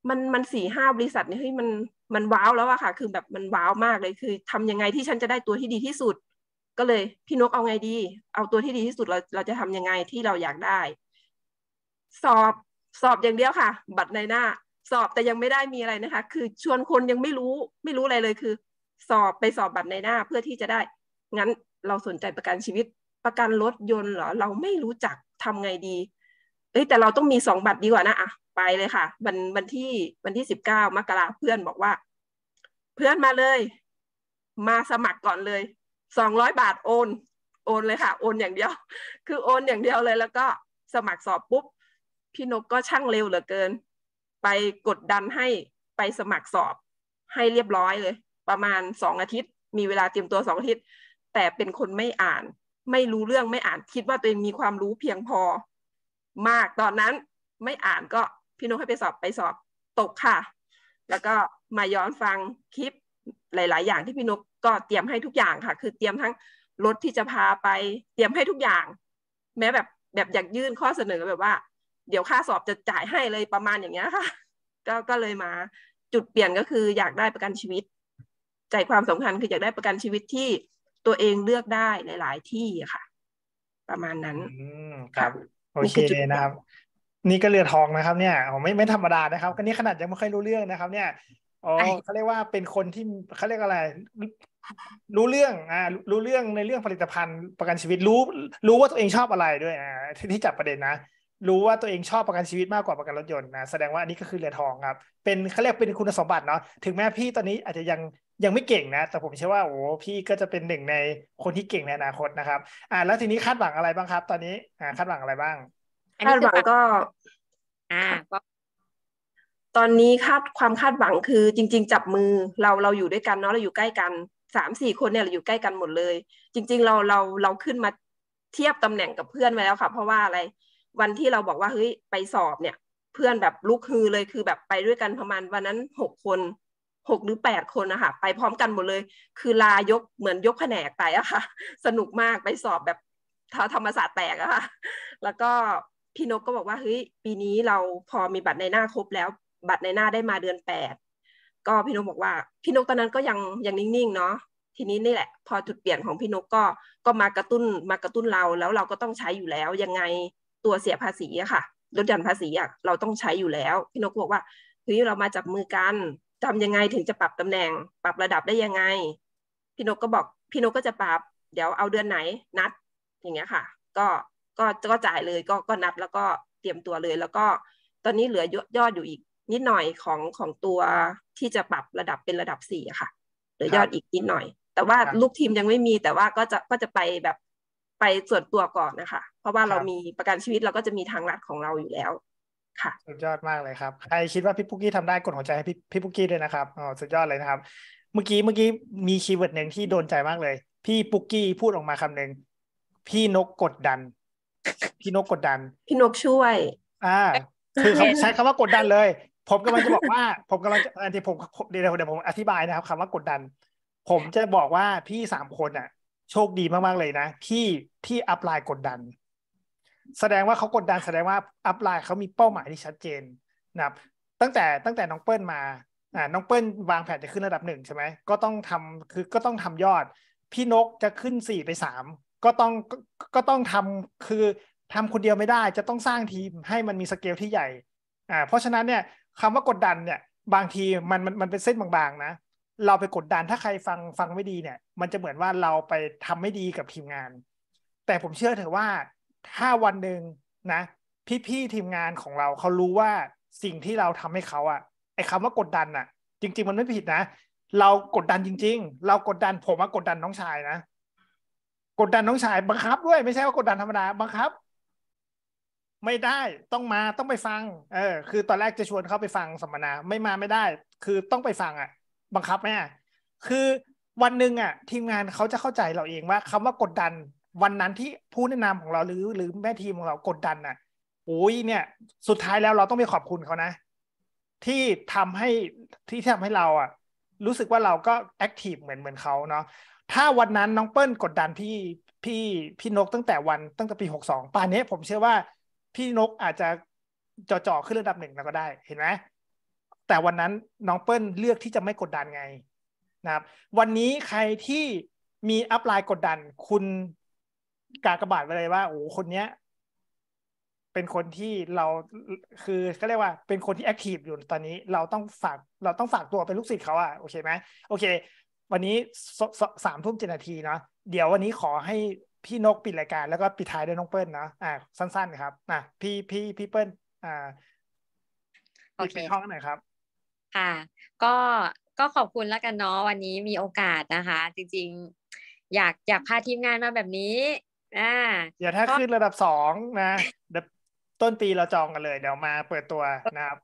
Speaker 7: มันมันสี่ห้าบริษัทเนี่ยเฮ้ยมันมันว้าวแล้วอะค่ะ คือแบบมันว้าวมากเลยคือ ทำยังไงที่ฉันจะได้ตัวที่ดีที่สุด ก็เลยพี่นกเอาไงดี เอาตัวที่ดีที่สุดเราเราจะทำยังไงที่เราอยากได้ สอบสอบอย่างเดียวค่ะบัตรในหน้าสอบแต่ยังไม่ได้มีอะไรนะคะ คือชวนคนยังไม่รู้ไม่รู้อะไรเลยคือ สอบไปสอบแบบในหน้าเพื่อที่จะได้ งั้นเราสนใจประกันชีวิตประกันรถยนต์เหรอเราไม่รู้จักทำไงดี เอ้แต่เราต้องมีสองบัตรดีกว่านะอ่ะไปเลยค่ะวันวันที่วันที่สิบเก้ามกราเพื่อนบอกว่า เพื่อนมาเลย มาสมัครก่อนเลยสองร้อยบาทโอน โอนเลยค่ะ โอนอย่างเดียวคือโอนอย่างเดียวเลยแล้วก็สมัครสอบปุ๊บ พี่นกก็ช่างเร็วเหลือเกินไปกดดันให้ไปสมัครสอบให้เรียบร้อยเลย ประมาณสองอาทิตย์ มีเวลาเตรียมตัวสองอาทิตย์แต่เป็นคนไม่อ่าน ไม่รู้เรื่องไม่อ่านคิดว่าตัวเองมีความรู้เพียงพอ มากตอนนั้นไม่อ่านก็พี่นุ๊กให้ไปสอบไปสอบตกค่ะ แล้วก็มาย้อนฟังคลิปหลาย ๆ อย่างที่พี่นุ๊กก็เตรียมให้ทุกอย่างค่ะ คือเตรียมทั้งรถที่จะพาไปเตรียมให้ทุกอย่าง แม้แบบแบบอยากยื่นข้อเสนอแบบว่าเดี๋ยวค่าสอบจะจ่ายให้เลยประมาณอย่างเงี้ยค่ะ ก็ก็เลยมา จุดเปลี่ยนก็คืออยากได้ประกันชีวิต ใจความสำคัญคืออยากได้ประกันชีวิตที่ตัวเองเลือกได้หลายๆที่ค่ะ ประมาณนั้นครับโอเคนะ
Speaker 1: ครับนี่ก็เรือทองนะครับ เนี่ยไม่ไม่ธรรมดานะครับก็นี่ขนาดยังไม่ค่อยรู้เรื่องนะครับ เนี่ยอ๋อเขาเรียกว่าเป็นคนที่เขาเรียกอะไร รู้เรื่องอ่า รู้เรื่องในเรื่องผลิตภัณฑ์ ประกันชีวิตรู้ รู้ว่าตัวเองชอบอะไร ด้วยอ่าที่จับประเด็นนะรู้ว่าตัวเองชอบประกันชีวิตมากกว่าประกันรถยนต์นะแสดงว่าอันนี้ก็คือเหรียญทองครับเป็นเขาเรียกเป็น คุณสมบัติเนาะถึงแม้พี่ตอนนี้อาจจะยังยังไม่เก่งนะ แต่ผมเชื่อว่าโอ้พี่ก็จะเป็นหนึ่งในคนที่เก่งในอนาคตนะครับ อ่าแล้วทีนี้คาดหวังอะไรบ้างครับ ตอนนี้อ่าคาดหวังอะไรบ้างคา
Speaker 7: ดหวังก็ อ่าก็ตอนนี้คาดความคาดหวังคือ จริง ๆ จับมือเราเราอยู่ด้วยกันเนาะเราอยู่ใกล้กันสามสี่คนเนี่ยเราอยู่ใกล้กันหมดเลย จริง ๆ เราเราเราขึ้นมาเทียบตำแหน่งกับเพื่อนไว้แล้วค่ะเพราะว่าอะไรวันที่เราบอกว่าเฮ้ยไปสอบเนี่ยเพื่อนแบบลุกฮือเลยคือแบบไปด้วยกันประมาณวันนั้นหกคนหกหรือแปดคนนะคะไปพร้อมกันหมดเลย คือลายกเหมือนยกแผนกไปอะค่ะ สนุกมากไปสอบแบบธรรมศาสตร์แตกอะค่ะ แล้วก็พี่นกก็บอกว่าเฮ้ยปีนี้เราพอมีบัตรในหน้าครบแล้ว บัตรในหน้าได้มาเดือนแปดก็พี่นกบอกว่า พี่นกตอนนั้นก็ยังยังนิ่งๆเนาะทีนี้นี่แหละ พอจุดเปลี่ยนของพี่นกก็ก็มากระตุ้นมากระตุ้นเราแล้วเราก็ต้องใช้อยู่แล้วยังไงตัวเสียภาษีอะค่ะลดหย่อนภาษีอะเราต้องใช้อยู่แล้วพี่นกบอกว่าเฮ้ยเรามาจับมือกันจำยังไง ถึงจะปรับตำแหน่งปรับระดับได้ยังไง พี่นกก็บอกพี่นกก็จะปรับ เดี๋ยวเอาเดือนไหนนัดอย่างเงี้ยค่ะ ก็ก็ก็จ่ายเลยก็ก็นัดแล้วก็เตรียมตัวเลยแล้วก็ตอนนี้เหลือยอดอยู่อีกนิดหน่อยของของตัวที่จะปรับระดับเป็นระดับสี่ค่ะเหลือยอดอีกนิดหน่อย แต่ว่าลูกทีมยังไม่มี แต่ว่าก็จะก็จะไปแบบไปส่วนตัวก่อนนะคะ เพราะว่าเรามีประกันชีวิตเราก็จะมีทางรักของเราอยู่แล้ว ค่ะสุด
Speaker 1: ยอดมากเลยครับ ใครคิดว่าพี่ปุ๊กกี้ทำได้กดหัวใจให้พี่พี่ปุ๊กกี้ด้วยนะครับอ๋อสุดยอดเลยนะครับ เมื่อกี้เมื่อกี้มีคีย์เวิร์ดหนึ่งที่โดนใจมากเลย พี่ปุ๊กกี้พูดออกมาคำหนึ่งพี่นกกดดัน พี่นกกดดัน พี่นกช่วย อ่า คือใช้คำว่ากดดันเลย ผมกำลังจะบอกว่า ผมกำลังอันที่ผมเดี๋ยวเดี๋ยวผมอธิบายนะครับ คำว่ากดดัน ผมจะบอกว่าพี่สามคนอ่ะโชคดีมากๆเลยนะ ที่ที่อัพไลน์กดดันแสดงว่าเขากดดันแสดงว่าอัพไลน์เขามีเป้าหมายที่ชัดเจนนะครับตั้งแต่ตั้งแต่น้องเปิ้ลมาอ่าน้องเปิ้ลวางแผนจะขึ้นระดับหนึ่งใช่ไหมก็ต้องทำคือก็ต้องทำยอดพี่นกจะขึ้นสี่ไปสามก็ต้องก็ต้องทำคือทำคนเดียวไม่ได้จะต้องสร้างทีมให้มันมีสเกลที่ใหญ่อ่าเพราะฉะนั้นเนี่ยคำว่ากดดันเนี่ยบางทีมันมันมันเป็นเส้นบางๆนะเราไปกดดันถ้าใครฟังฟังไม่ดีเนี่ย มันจะเหมือนว่าเราไปทำไม่ดีกับทีมงาน แต่ผมเชื่อเถอะว่า ถ้าวันหนึ่งนะพี่พี่ทีมงานของเราเขารู้ว่าสิ่งที่เราทำให้เขาอะไอ้คาว่ากดดันอะจริง ๆ มันไม่ผิดนะเรากดดันจริง ๆ เรากดดันผมว่ากดดันน้องชายนะ กดดันน้องชายบังคับ ด้วยไม่ใช่ว่ากดดันธรรมดาบังคับ ไม่ได้ต้องมาต้องไปฟัง เออ คือตอนแรกจะชวนเขาไปฟังสัมมนา ไม่มาไม่ได้ คือต้องไปฟังอะ่ะบังคับแม่คือวันหนึ่งอ่ะ ทีมงานเขาจะเข้าใจเราเองว่าคำว่ากดดัน วันนั้นที่ผู้แนะนำของเราหรือหรือแม่ทีมของเรากดดันอ่ะ โอ้ยเนี่ย สุดท้ายแล้วเราต้องไปขอบคุณเขานะที่ทำให้ที่ทำให้เราอ่ะรู้สึกว่าเราก็แอคทีฟเหมือนเหมือนเขาเนาะถ้าวันนั้นน้องเปิ้ลกดดัน พี่พี่พี่นกตั้งแต่วันตั้งแต่ปีหกสองป่านนี้ผมเชื่อว่าพี่นกอาจจะจ่ออขึ้นระดับหนึ่งแล้วก็ได้เห็นไหมแต่วันนั้นน้องเปิ้ลเลือกที่จะไม่กดดันไง นะครับ วันนี้ใครที่มีอัพไลน์กดดัน คุณกากระบาดไปเลยว่าโอ้คนเนี้ย เป็นคนที่เราคือเขาเรียกว่าเป็นคนที่แอคทีฟอยู่ตอนนี้เราต้องฝากเราต้องฝากตัวเป็นลูกศิษย์เขาอะโอเคไหมโอเค วันนี้สามทุ่มเจ็ดนาทีเนาะเดี๋ยววันนี้ขอให้พี่นกปิดรายการแล้วก็ปิดท้ายด้วยน้องเปิ้ลเนาะอ่าสั้น ๆครับอ่ะพี่พี่พี่เปิ้ลอ่าโอเคห้องหน่อยครับค่ะก
Speaker 2: ็ก็ขอบคุณแล้วกันเนาะวันนี้มีโอกาสนะคะ จริงๆ อยากอยากพาทีมงานมาแบบนี้อ่า
Speaker 1: เดี๋ยวถ้าขึ้นระดับสองนะต้นปีเราจองกันเลย เดี๋ยวมาเปิดตัวนะครับ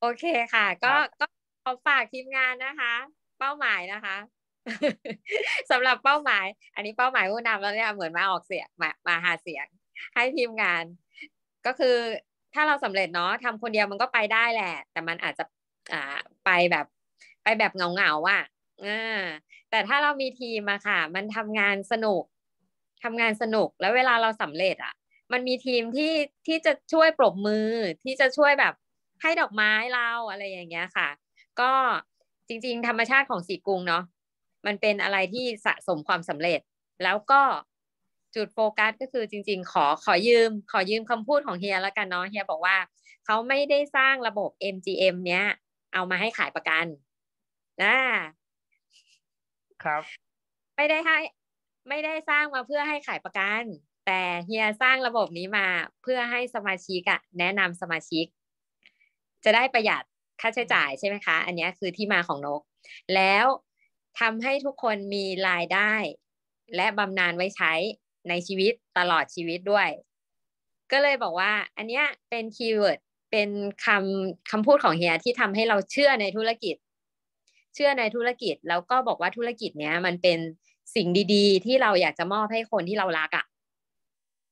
Speaker 2: โอเคค่ะ ก็ก็ขอฝากทีมงานนะคะ เป้าหมายนะคะสำหรับเป้าหมาย อันนี้เป้าหมายผู้นำแล้วเนี่ยเหมือนมาออกเสียงมามาหาเสียง ให้ทีมงาน ก็คือถ้าเราสำเร็จเนาะทำคนเดียวมันก็ไปได้แหละ แต่มันอาจจะอ่าไปแบบไปแบบเหงาเวงาอ่ะ อ่าแต่ถ้าเรามีทีมอะค่ะ มันทำงานสนุก ทำงานสนุกแล้วเวลาเราสำเร็จอะมันมีทีมที่ที่จะช่วยปรบมือที่จะช่วยแบบให้ดอกไม้เราอะไรอย่างเงี้ยค่ะ ก็จริง ๆ ธรรมชาติของสีกุงเนาะมันเป็นอะไรที่สะสมความสำเร็จ แล้วก็จุดโฟกัสก็คือจริงๆ ขอขอยืมขอยืมคำพูดของเฮียแล้วกันเนาะเฮียบอกว่าเขาไม่ได้สร้างระบบ MGM เนี้ยเอามาให้ขายประกันนะครับ ไม่ได้ให้ไม่ได้สร้างมาเพื่อให้ขายประกัน แต่เฮียสร้างระบบนี้มาเพื่อให้สมาชิกอะแนะนำสมาชิก จะได้ประหยัดค่าใช้จ่ายใช่ไหมคะ อันนี้คือที่มาของนก แล้วทำให้ทุกคนมีรายได้ และบำนาญไว้ใช้ในชีวิตตลอดชีวิตด้วย ก็เลยบอกว่า อันนี้เป็นคีย์เวิร์ดเป็นคำคำพูดของเฮียที่ทำให้เราเชื่อในธุรกิจ เชื่อในธุรกิจ แล้วก็บอกว่าธุรกิจเนี้ย มันเป็นสิ่งดี ๆ ที่เราอยากจะมอบให้คนที่เรารักอะ่ะ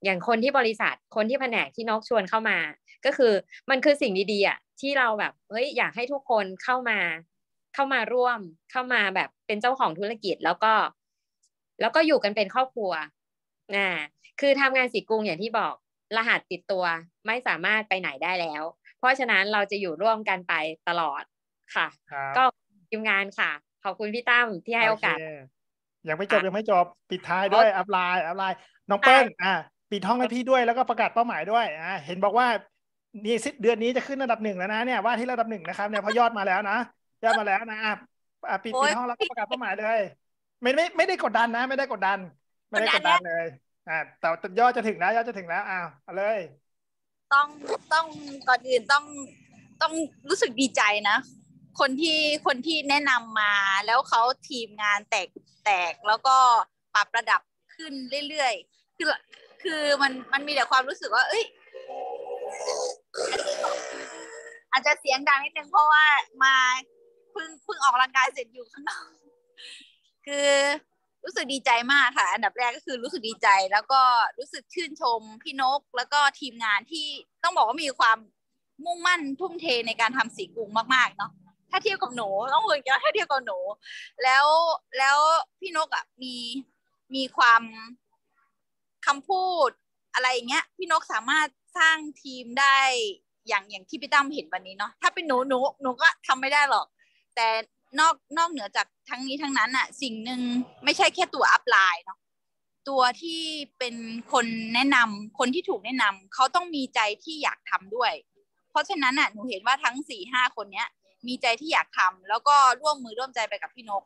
Speaker 2: อย่างคนที่บริษัทคนที่แผนกที่นกชวนเข้ามา ก็คือมันคือสิ่งดีๆอ่ะที่เราแบบเฮ้ยอยากให้ทุกคนเข้ามา เข้ามาร่วมเข้ามาแบบเป็นเจ้าของธุรกิจ แล้วก็แล้วก็อยู่กันเป็นครอบครัวอ่าคือทำงานสีกรุงอย่างที่บอกรหัสติดตัวไม่สามารถไปไหนได้แล้ว เพราะฉะนั้นเราจะอยู่ร่วมกันไปตลอดค่ะก็ทีมงานค่ะ ขอบคุณพี่ตั้มที่ให้โอกาส
Speaker 1: ยังไม่จบยังไม่จบ ปิดท้ายด้วยอัพไลน์อัพไลน์น้องเปิ้ลอ่ะปิดห้องให้พี่ด้วยแล้วก็ประกาศเป้าหมายด้วยอ่ะเห็นบอกว่านี่สิเดือนนี้จะขึ้นระดับหนึ่งแล้วนะ เนี่ยว่าที่ระดับหนึ่งนะครับเนี่ยพอยอดมาแล้วนะยอดมาแล้วนะอ่ะปิดปิดห้องแล้วประกาศเป้าหมายเลยไม่ไม่ไม่ได้กดดันนะไม่ได้กดดัน ไม่ได้กดดันเลยอ่าแต่ยอดจะถึงนะ ยอดจะถึงแล้วอ้าวเอาเลย ต้
Speaker 3: องต้องก่อนอื่นต้องต้องรู้สึกดีใจนะ คนที่คนที่แนะนำมา แล้วเขาทีมงานแตกแตกแล้วก็ปรับระดับขึ้นเรื่อยๆ คือคือมันมันมีแต่ความรู้สึกว่า เอ้ยอาจจะเสียงดังนิดนึงเพราะว่ามาเพิ่งเพิ่งออกกำลังกายเสร็จอยู่ข้างนอก คือรู้สึกดีใจมากค่ะ อันดับแรกก็คือรู้สึกดีใจแล้วก็รู้สึกชื่นชมพี่นกแล้วก็ทีมงานที่ต้องบอกว่ามีความมุ่งมั่นทุ่มเทในการทำสีกุ้งมากๆเนาะ ถ้าเทียบกับหนูต้องเวิกเยอถ้าเทียบกับหนูแล้วแล้วพี่นกอ่ะมีมีความคำพูดอะไรอย่างเงี้ย พี่นกสามารถสร้างทีมได้อย่างอย่างที่พี่ตั้มเห็นวันนี้เนาะถ้าเป็นหนูหนูหนูก็ทำไม่ได้หรอก แต่นอกนอกเหนือจากทั้งนี้ทั้งนั้นอะสิ่งหนึ่งไม่ใช่แค่ตัวอัพไลน์เนาะตัวที่เป็นคนแนะนำ คนที่ถูกแนะนำเขาต้องมีใจที่อยากทำด้วย เพราะฉะนั้นอ่ะ หนูเห็นว่าทั้งสี่ห้าคนเนี้ยมีใจที่อยากทำ แล้วก็ร่วมมือร่วมใจไปกับพี่นก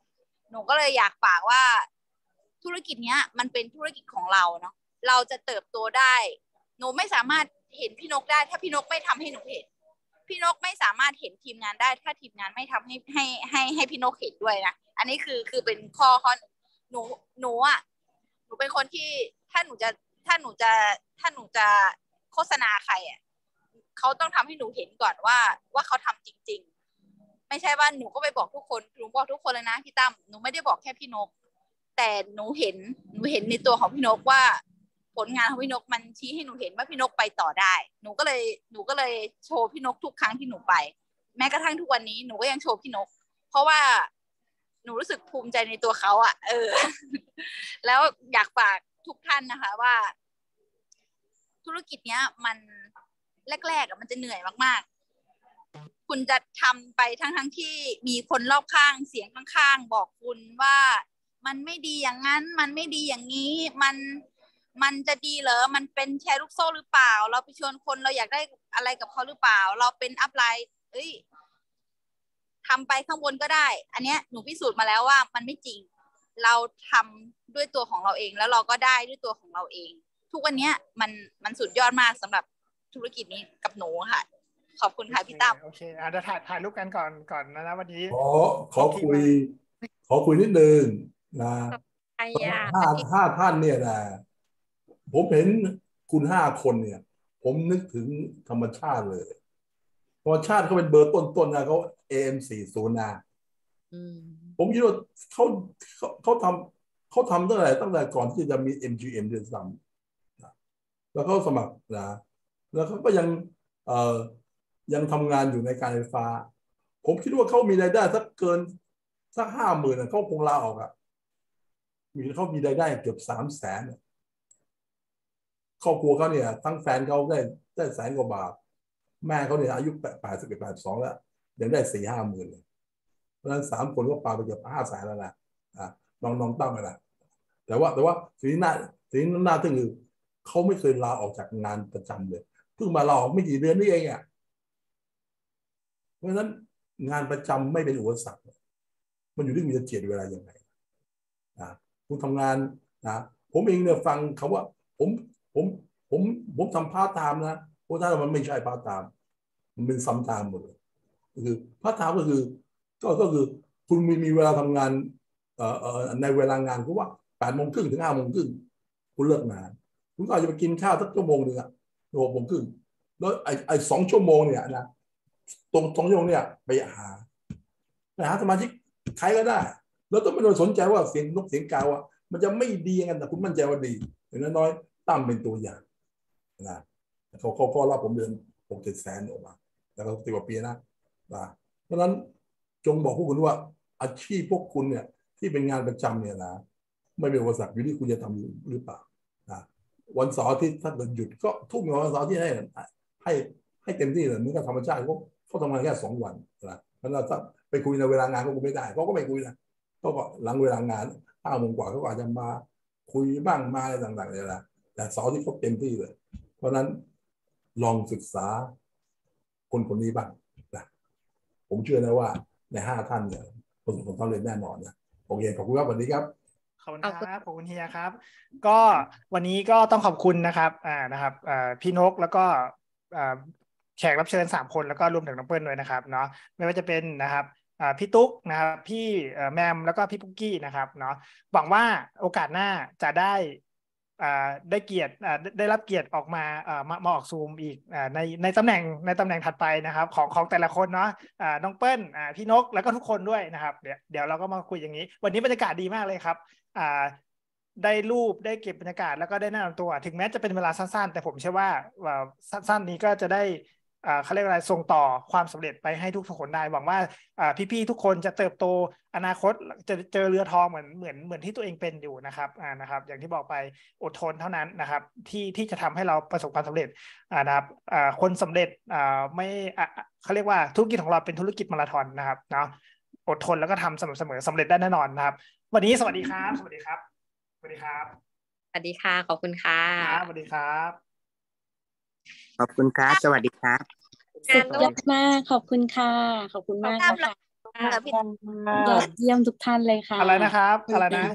Speaker 3: หนูก็เลยอยากฝากว่า ธุรกิจเนี้ย มันเป็นธุรกิจของเราเนาะเราจะเติบโตได้หนูไม่สามารถเห็นพี่นกได้ ถ้าพี่นกไม่ทำให้หนูเห็นพี่นกไม่สามารถเห็นทีมงานได้ ถ้าทีมงานไม่ทำให้ให้ให้ให้พี่นกเห็นด้วยนะอันนี้คือคือเป็นข้อข้อหนูหนูอ่ะหนูเป็นคนที่ถ้าหนูจะถ้าหนูจะถ้าหนูจะโฆษณาใครอ่ะเขาต้องทำให้หนูเห็นก่อนว่า ว่าเขาทำจริง ๆ ไม่ใช่ว่าหนูก็ไปบอกทุกคนหนูบอกทุกคนเลยนะพี่ตั้มหนูไม่ได้บอกแค่พี่นก แต่หนูเห็นหนูเห็นในตัวของพี่นกว่าผลงานของพี่นกมันชี้ให้หนูเห็นว่าพี่นกไปต่อได้ หนูก็เลย หนูก็เลยโชว์พี่นกทุกครั้งที่หนูไป แม้กระทั่งทุกวันนี้ หนูก็ยังโชว์พี่นก เพราะว่า หนูรู้สึกภูมิใจในตัวเขาอะ่ะ เออ แล้วอยากฝากทุกท่านนะคะ ว่า ธุรกิจเนี้ย มันแรกๆมันจะเหนื่อยมากๆคุณจะทำไปทั้งทที่ มีคนรอบข้างเสียงข้างๆบอกคุณว่ามันไม่ดีอย่างนั้น มันไม่ดีอย่างนี้ มันมันจะดีเหรอ มันเป็นแชร์ลูกโซ่หรือเปล่า เราไปชวนคน เราอยากได้อะไรกับเขาหรือเปล่า เราเป็นอัพไลน์เอ้ย ทำไปข้างบนก็ได้ อันเนี้ยหนูพิสูจน์มาแล้วว่า มันไม่จริง เราทำด้วยตัวของเราเอง แล้วเราก็ได้ด้วยตัวของเราเอง ทุกวันเนี้ยมันมันสุดยอดมากสำหรับธุรกิจนี้
Speaker 1: กับหนูค่ะ ขอบคุณค่ะพี่ตั้ม โอเคอ่ะเดี๋ยวถ่ายถ่ายรูปกันก่อนก่อนนะนะวันนี้ขอ
Speaker 4: ขอคุย ขอคุยนิดนึงนะห้าห้าท่านเนี่ยนะผมเห็นคุณห้าคนเนี่ย ผมนึกถึงธรรมชาติเลย ธรรมชาติเขาเป็นเบอร์ต้นๆ นะเขาเอ็มสี่ศูนย์นะผมคิดว่าเขาเขาเขาทำเขาทำตั้งแต่ตั้งแต่ก่อนที่จะมี MGM เดือนสาำแล้วเขาสมัครนะ แล้วเขาก็ยังเอ่อยังทำงานอยู่ในการไฟฟ้า ผมคิดว่าเขามีรายได้สักเกิน สักห้าหมื่นเขาคงลาออกอะ่ะ มีเขามีรายได้เกือบสามแสนเครอบครัวเขาเนี่ยทั้งแฟนเขาได้ได้แสนกว่าบาทแม่เขาเนี่ย อายุแปดสิบเอ็ดแปดสองแล้วยังได้สี่ห้าหมื่นเพราะฉะนั้นสามคนก็ปาไปเกือบห้าแสนแล้วนะอ่าน้องน้องตั้มไปละ แต่ว่าแต่ว่าสีหน้าสี่น้าทึ่งคือเขาไม่เคยลาออกจากงานประจำเลยเพิ่งมาลาออกไม่กี่เดือนนี่เองอ่ะเพราะฉะนั้นงานประจำไม่เป็นอุปสรรคมันอยู่ที่มีเจตเวลาอย่างไรนะคุณทำงานนะผมเองเนี่ยฟังคำว่า ผมผมผม ผมทำพาร์ทไทม์นะพาะถ้านมัน ไม่ใช่พาร์ทไทม์มันเป็นซัมไทม์หมดเลยคือพาร์ทไทม์ก็คือก็ก็คือคุณ มีมีเวลาทำงานเอ่อในเวลางานก็ว่าแปดโมงครึ่งถึงห้าโมงครึ่งคุณเลิกงานคุณก็อาจจะไป กินข้าวสักชั่วโมงหนึ่งอะหกโมงครึ่งแล้วไอไอสองชั่วโมงเนี่ยนะตรงสองช่วโงเนี่ยไปหาไปหาสมาชิกใครก็ได้แล้วต้องไม่โดนสนใจว่าเสียงนกเสียงกาว่ะมันจะไม่ดีกันแต่คุณมั่นใจว่าดีอย่างน้อยตั้มเป็นตัวอย่างนะเขาเขาก็รับผมเดือนหกเจ็ดแสนออกมาแล้วก็ติดกว่าปีนะนะ เพราะฉะนั้นจงบอกพวกคุณว่า อาชีพพวกคุณเนี่ยที่เป็นงานประจำเนี่ยนะไม่เป็นอุปสรรคอยู่ที่คุณจะทำหรือเปล่านะวันเสาร์ที่ถ้าเกิดหยุดก็ทุ่มเงินวันเสาร์ที่ให้ ให้ให้เต็มที่เลยมันก็ธรรมชาติเขาเขาทำงานแค่สองวันนะเพราะฉะนั้นถ้าไปคุยในเวลางานก็คุยไม่ได้เขาก็ไม่คุยนะเขาก็หลังเวลางานห้าโมงกว่าเขาก็อาจจะมาคุยบ้างมาอะไรต่างๆเนี่ยนะแต่สานี่เขาเต็มที่เลย เพราะนั้นลองศึกษาคนคนนี้บ้างนะ ผมเชื่อนะว่า ในห้าท่านเนี่ยคนะสบความเรยนแน่นอนนะโอเคขอบคุณครับ วันนี้ครับ
Speaker 1: ขอบคุณครับขอบคุณเฮียครับ ก็วันนี้ก็ต้องขอบคุณนะครับอ่านะครับอ่าพี่นกแล้วก็อ่าแขกรับเชิญสามคนแล้วก็รวมถึงน้องเปิ้ลด้วยนะครับ เนาะไม่ว่าจะเป็นนะครับพี่ตุ๊กนะครับ พี่แมมแล้วก็พี่ปุ๊กกี้นะครับ เนาะหวังว่าโอกาสหน้าจะได้ได้เกียรติได้รับเกียรติออกมามาออกซูมอีกในในตำแหน่งในตำแหน่งถัดไปนะครับ ของของแต่ละคนเนาะน้องเปิ้ลพี่นกแล้วก็ทุกคนด้วยนะครับเดี๋ยวเดี๋ยวเราก็มาคุยอย่างนี้ วันนี้บรรยากาศดีมากเลยครับ ได้รูปได้เก็บบรรยากาศ แล้วก็ได้แนะนำตัวถึงแม้จะเป็นเวลาสั้นๆ แต่ผมเชื่อว่าสั้น ๆ นี้ก็จะได้เขาเรียกอะไรส่งต่อความสำเร็จไปให้ทุกคนได้หวังว่า พี่ๆทุกคนจะเติบโตอนาคตจะเจอเรือทองเหมือนเหมือน เหมือนที่ตัวเองเป็นอยู่นะครับอ่านะครับ อย่างที่บอกไปอดทนเท่านั้นนะครับ ที่ที่จะทำให้เราประสบความสำเร็จอ่านะครับอ่าคนสำเร็จอ่าไม่เขาเรียกว่าธุรกิจของเราเป็นธุรกิจมาราธอนนะครับเนาะอดทนแล้วก็ทำสม่ำเสมอสำเร็จได้แน่นอนนะครับ วันนี้สวัสดีครับ สวัสดีครับ สวัสดีครับ
Speaker 2: สวัสดีค่ะขอบคุณค่ะสวัสดีครับ
Speaker 7: ขอบคุณครับสวัสดีครับสุดย
Speaker 6: อดมากขอบคุณค่ะ ขอบคุณมากค่ะยอดเยี่ยมทุกท่านเลยค่ะอะไรนะครับอะไรนะ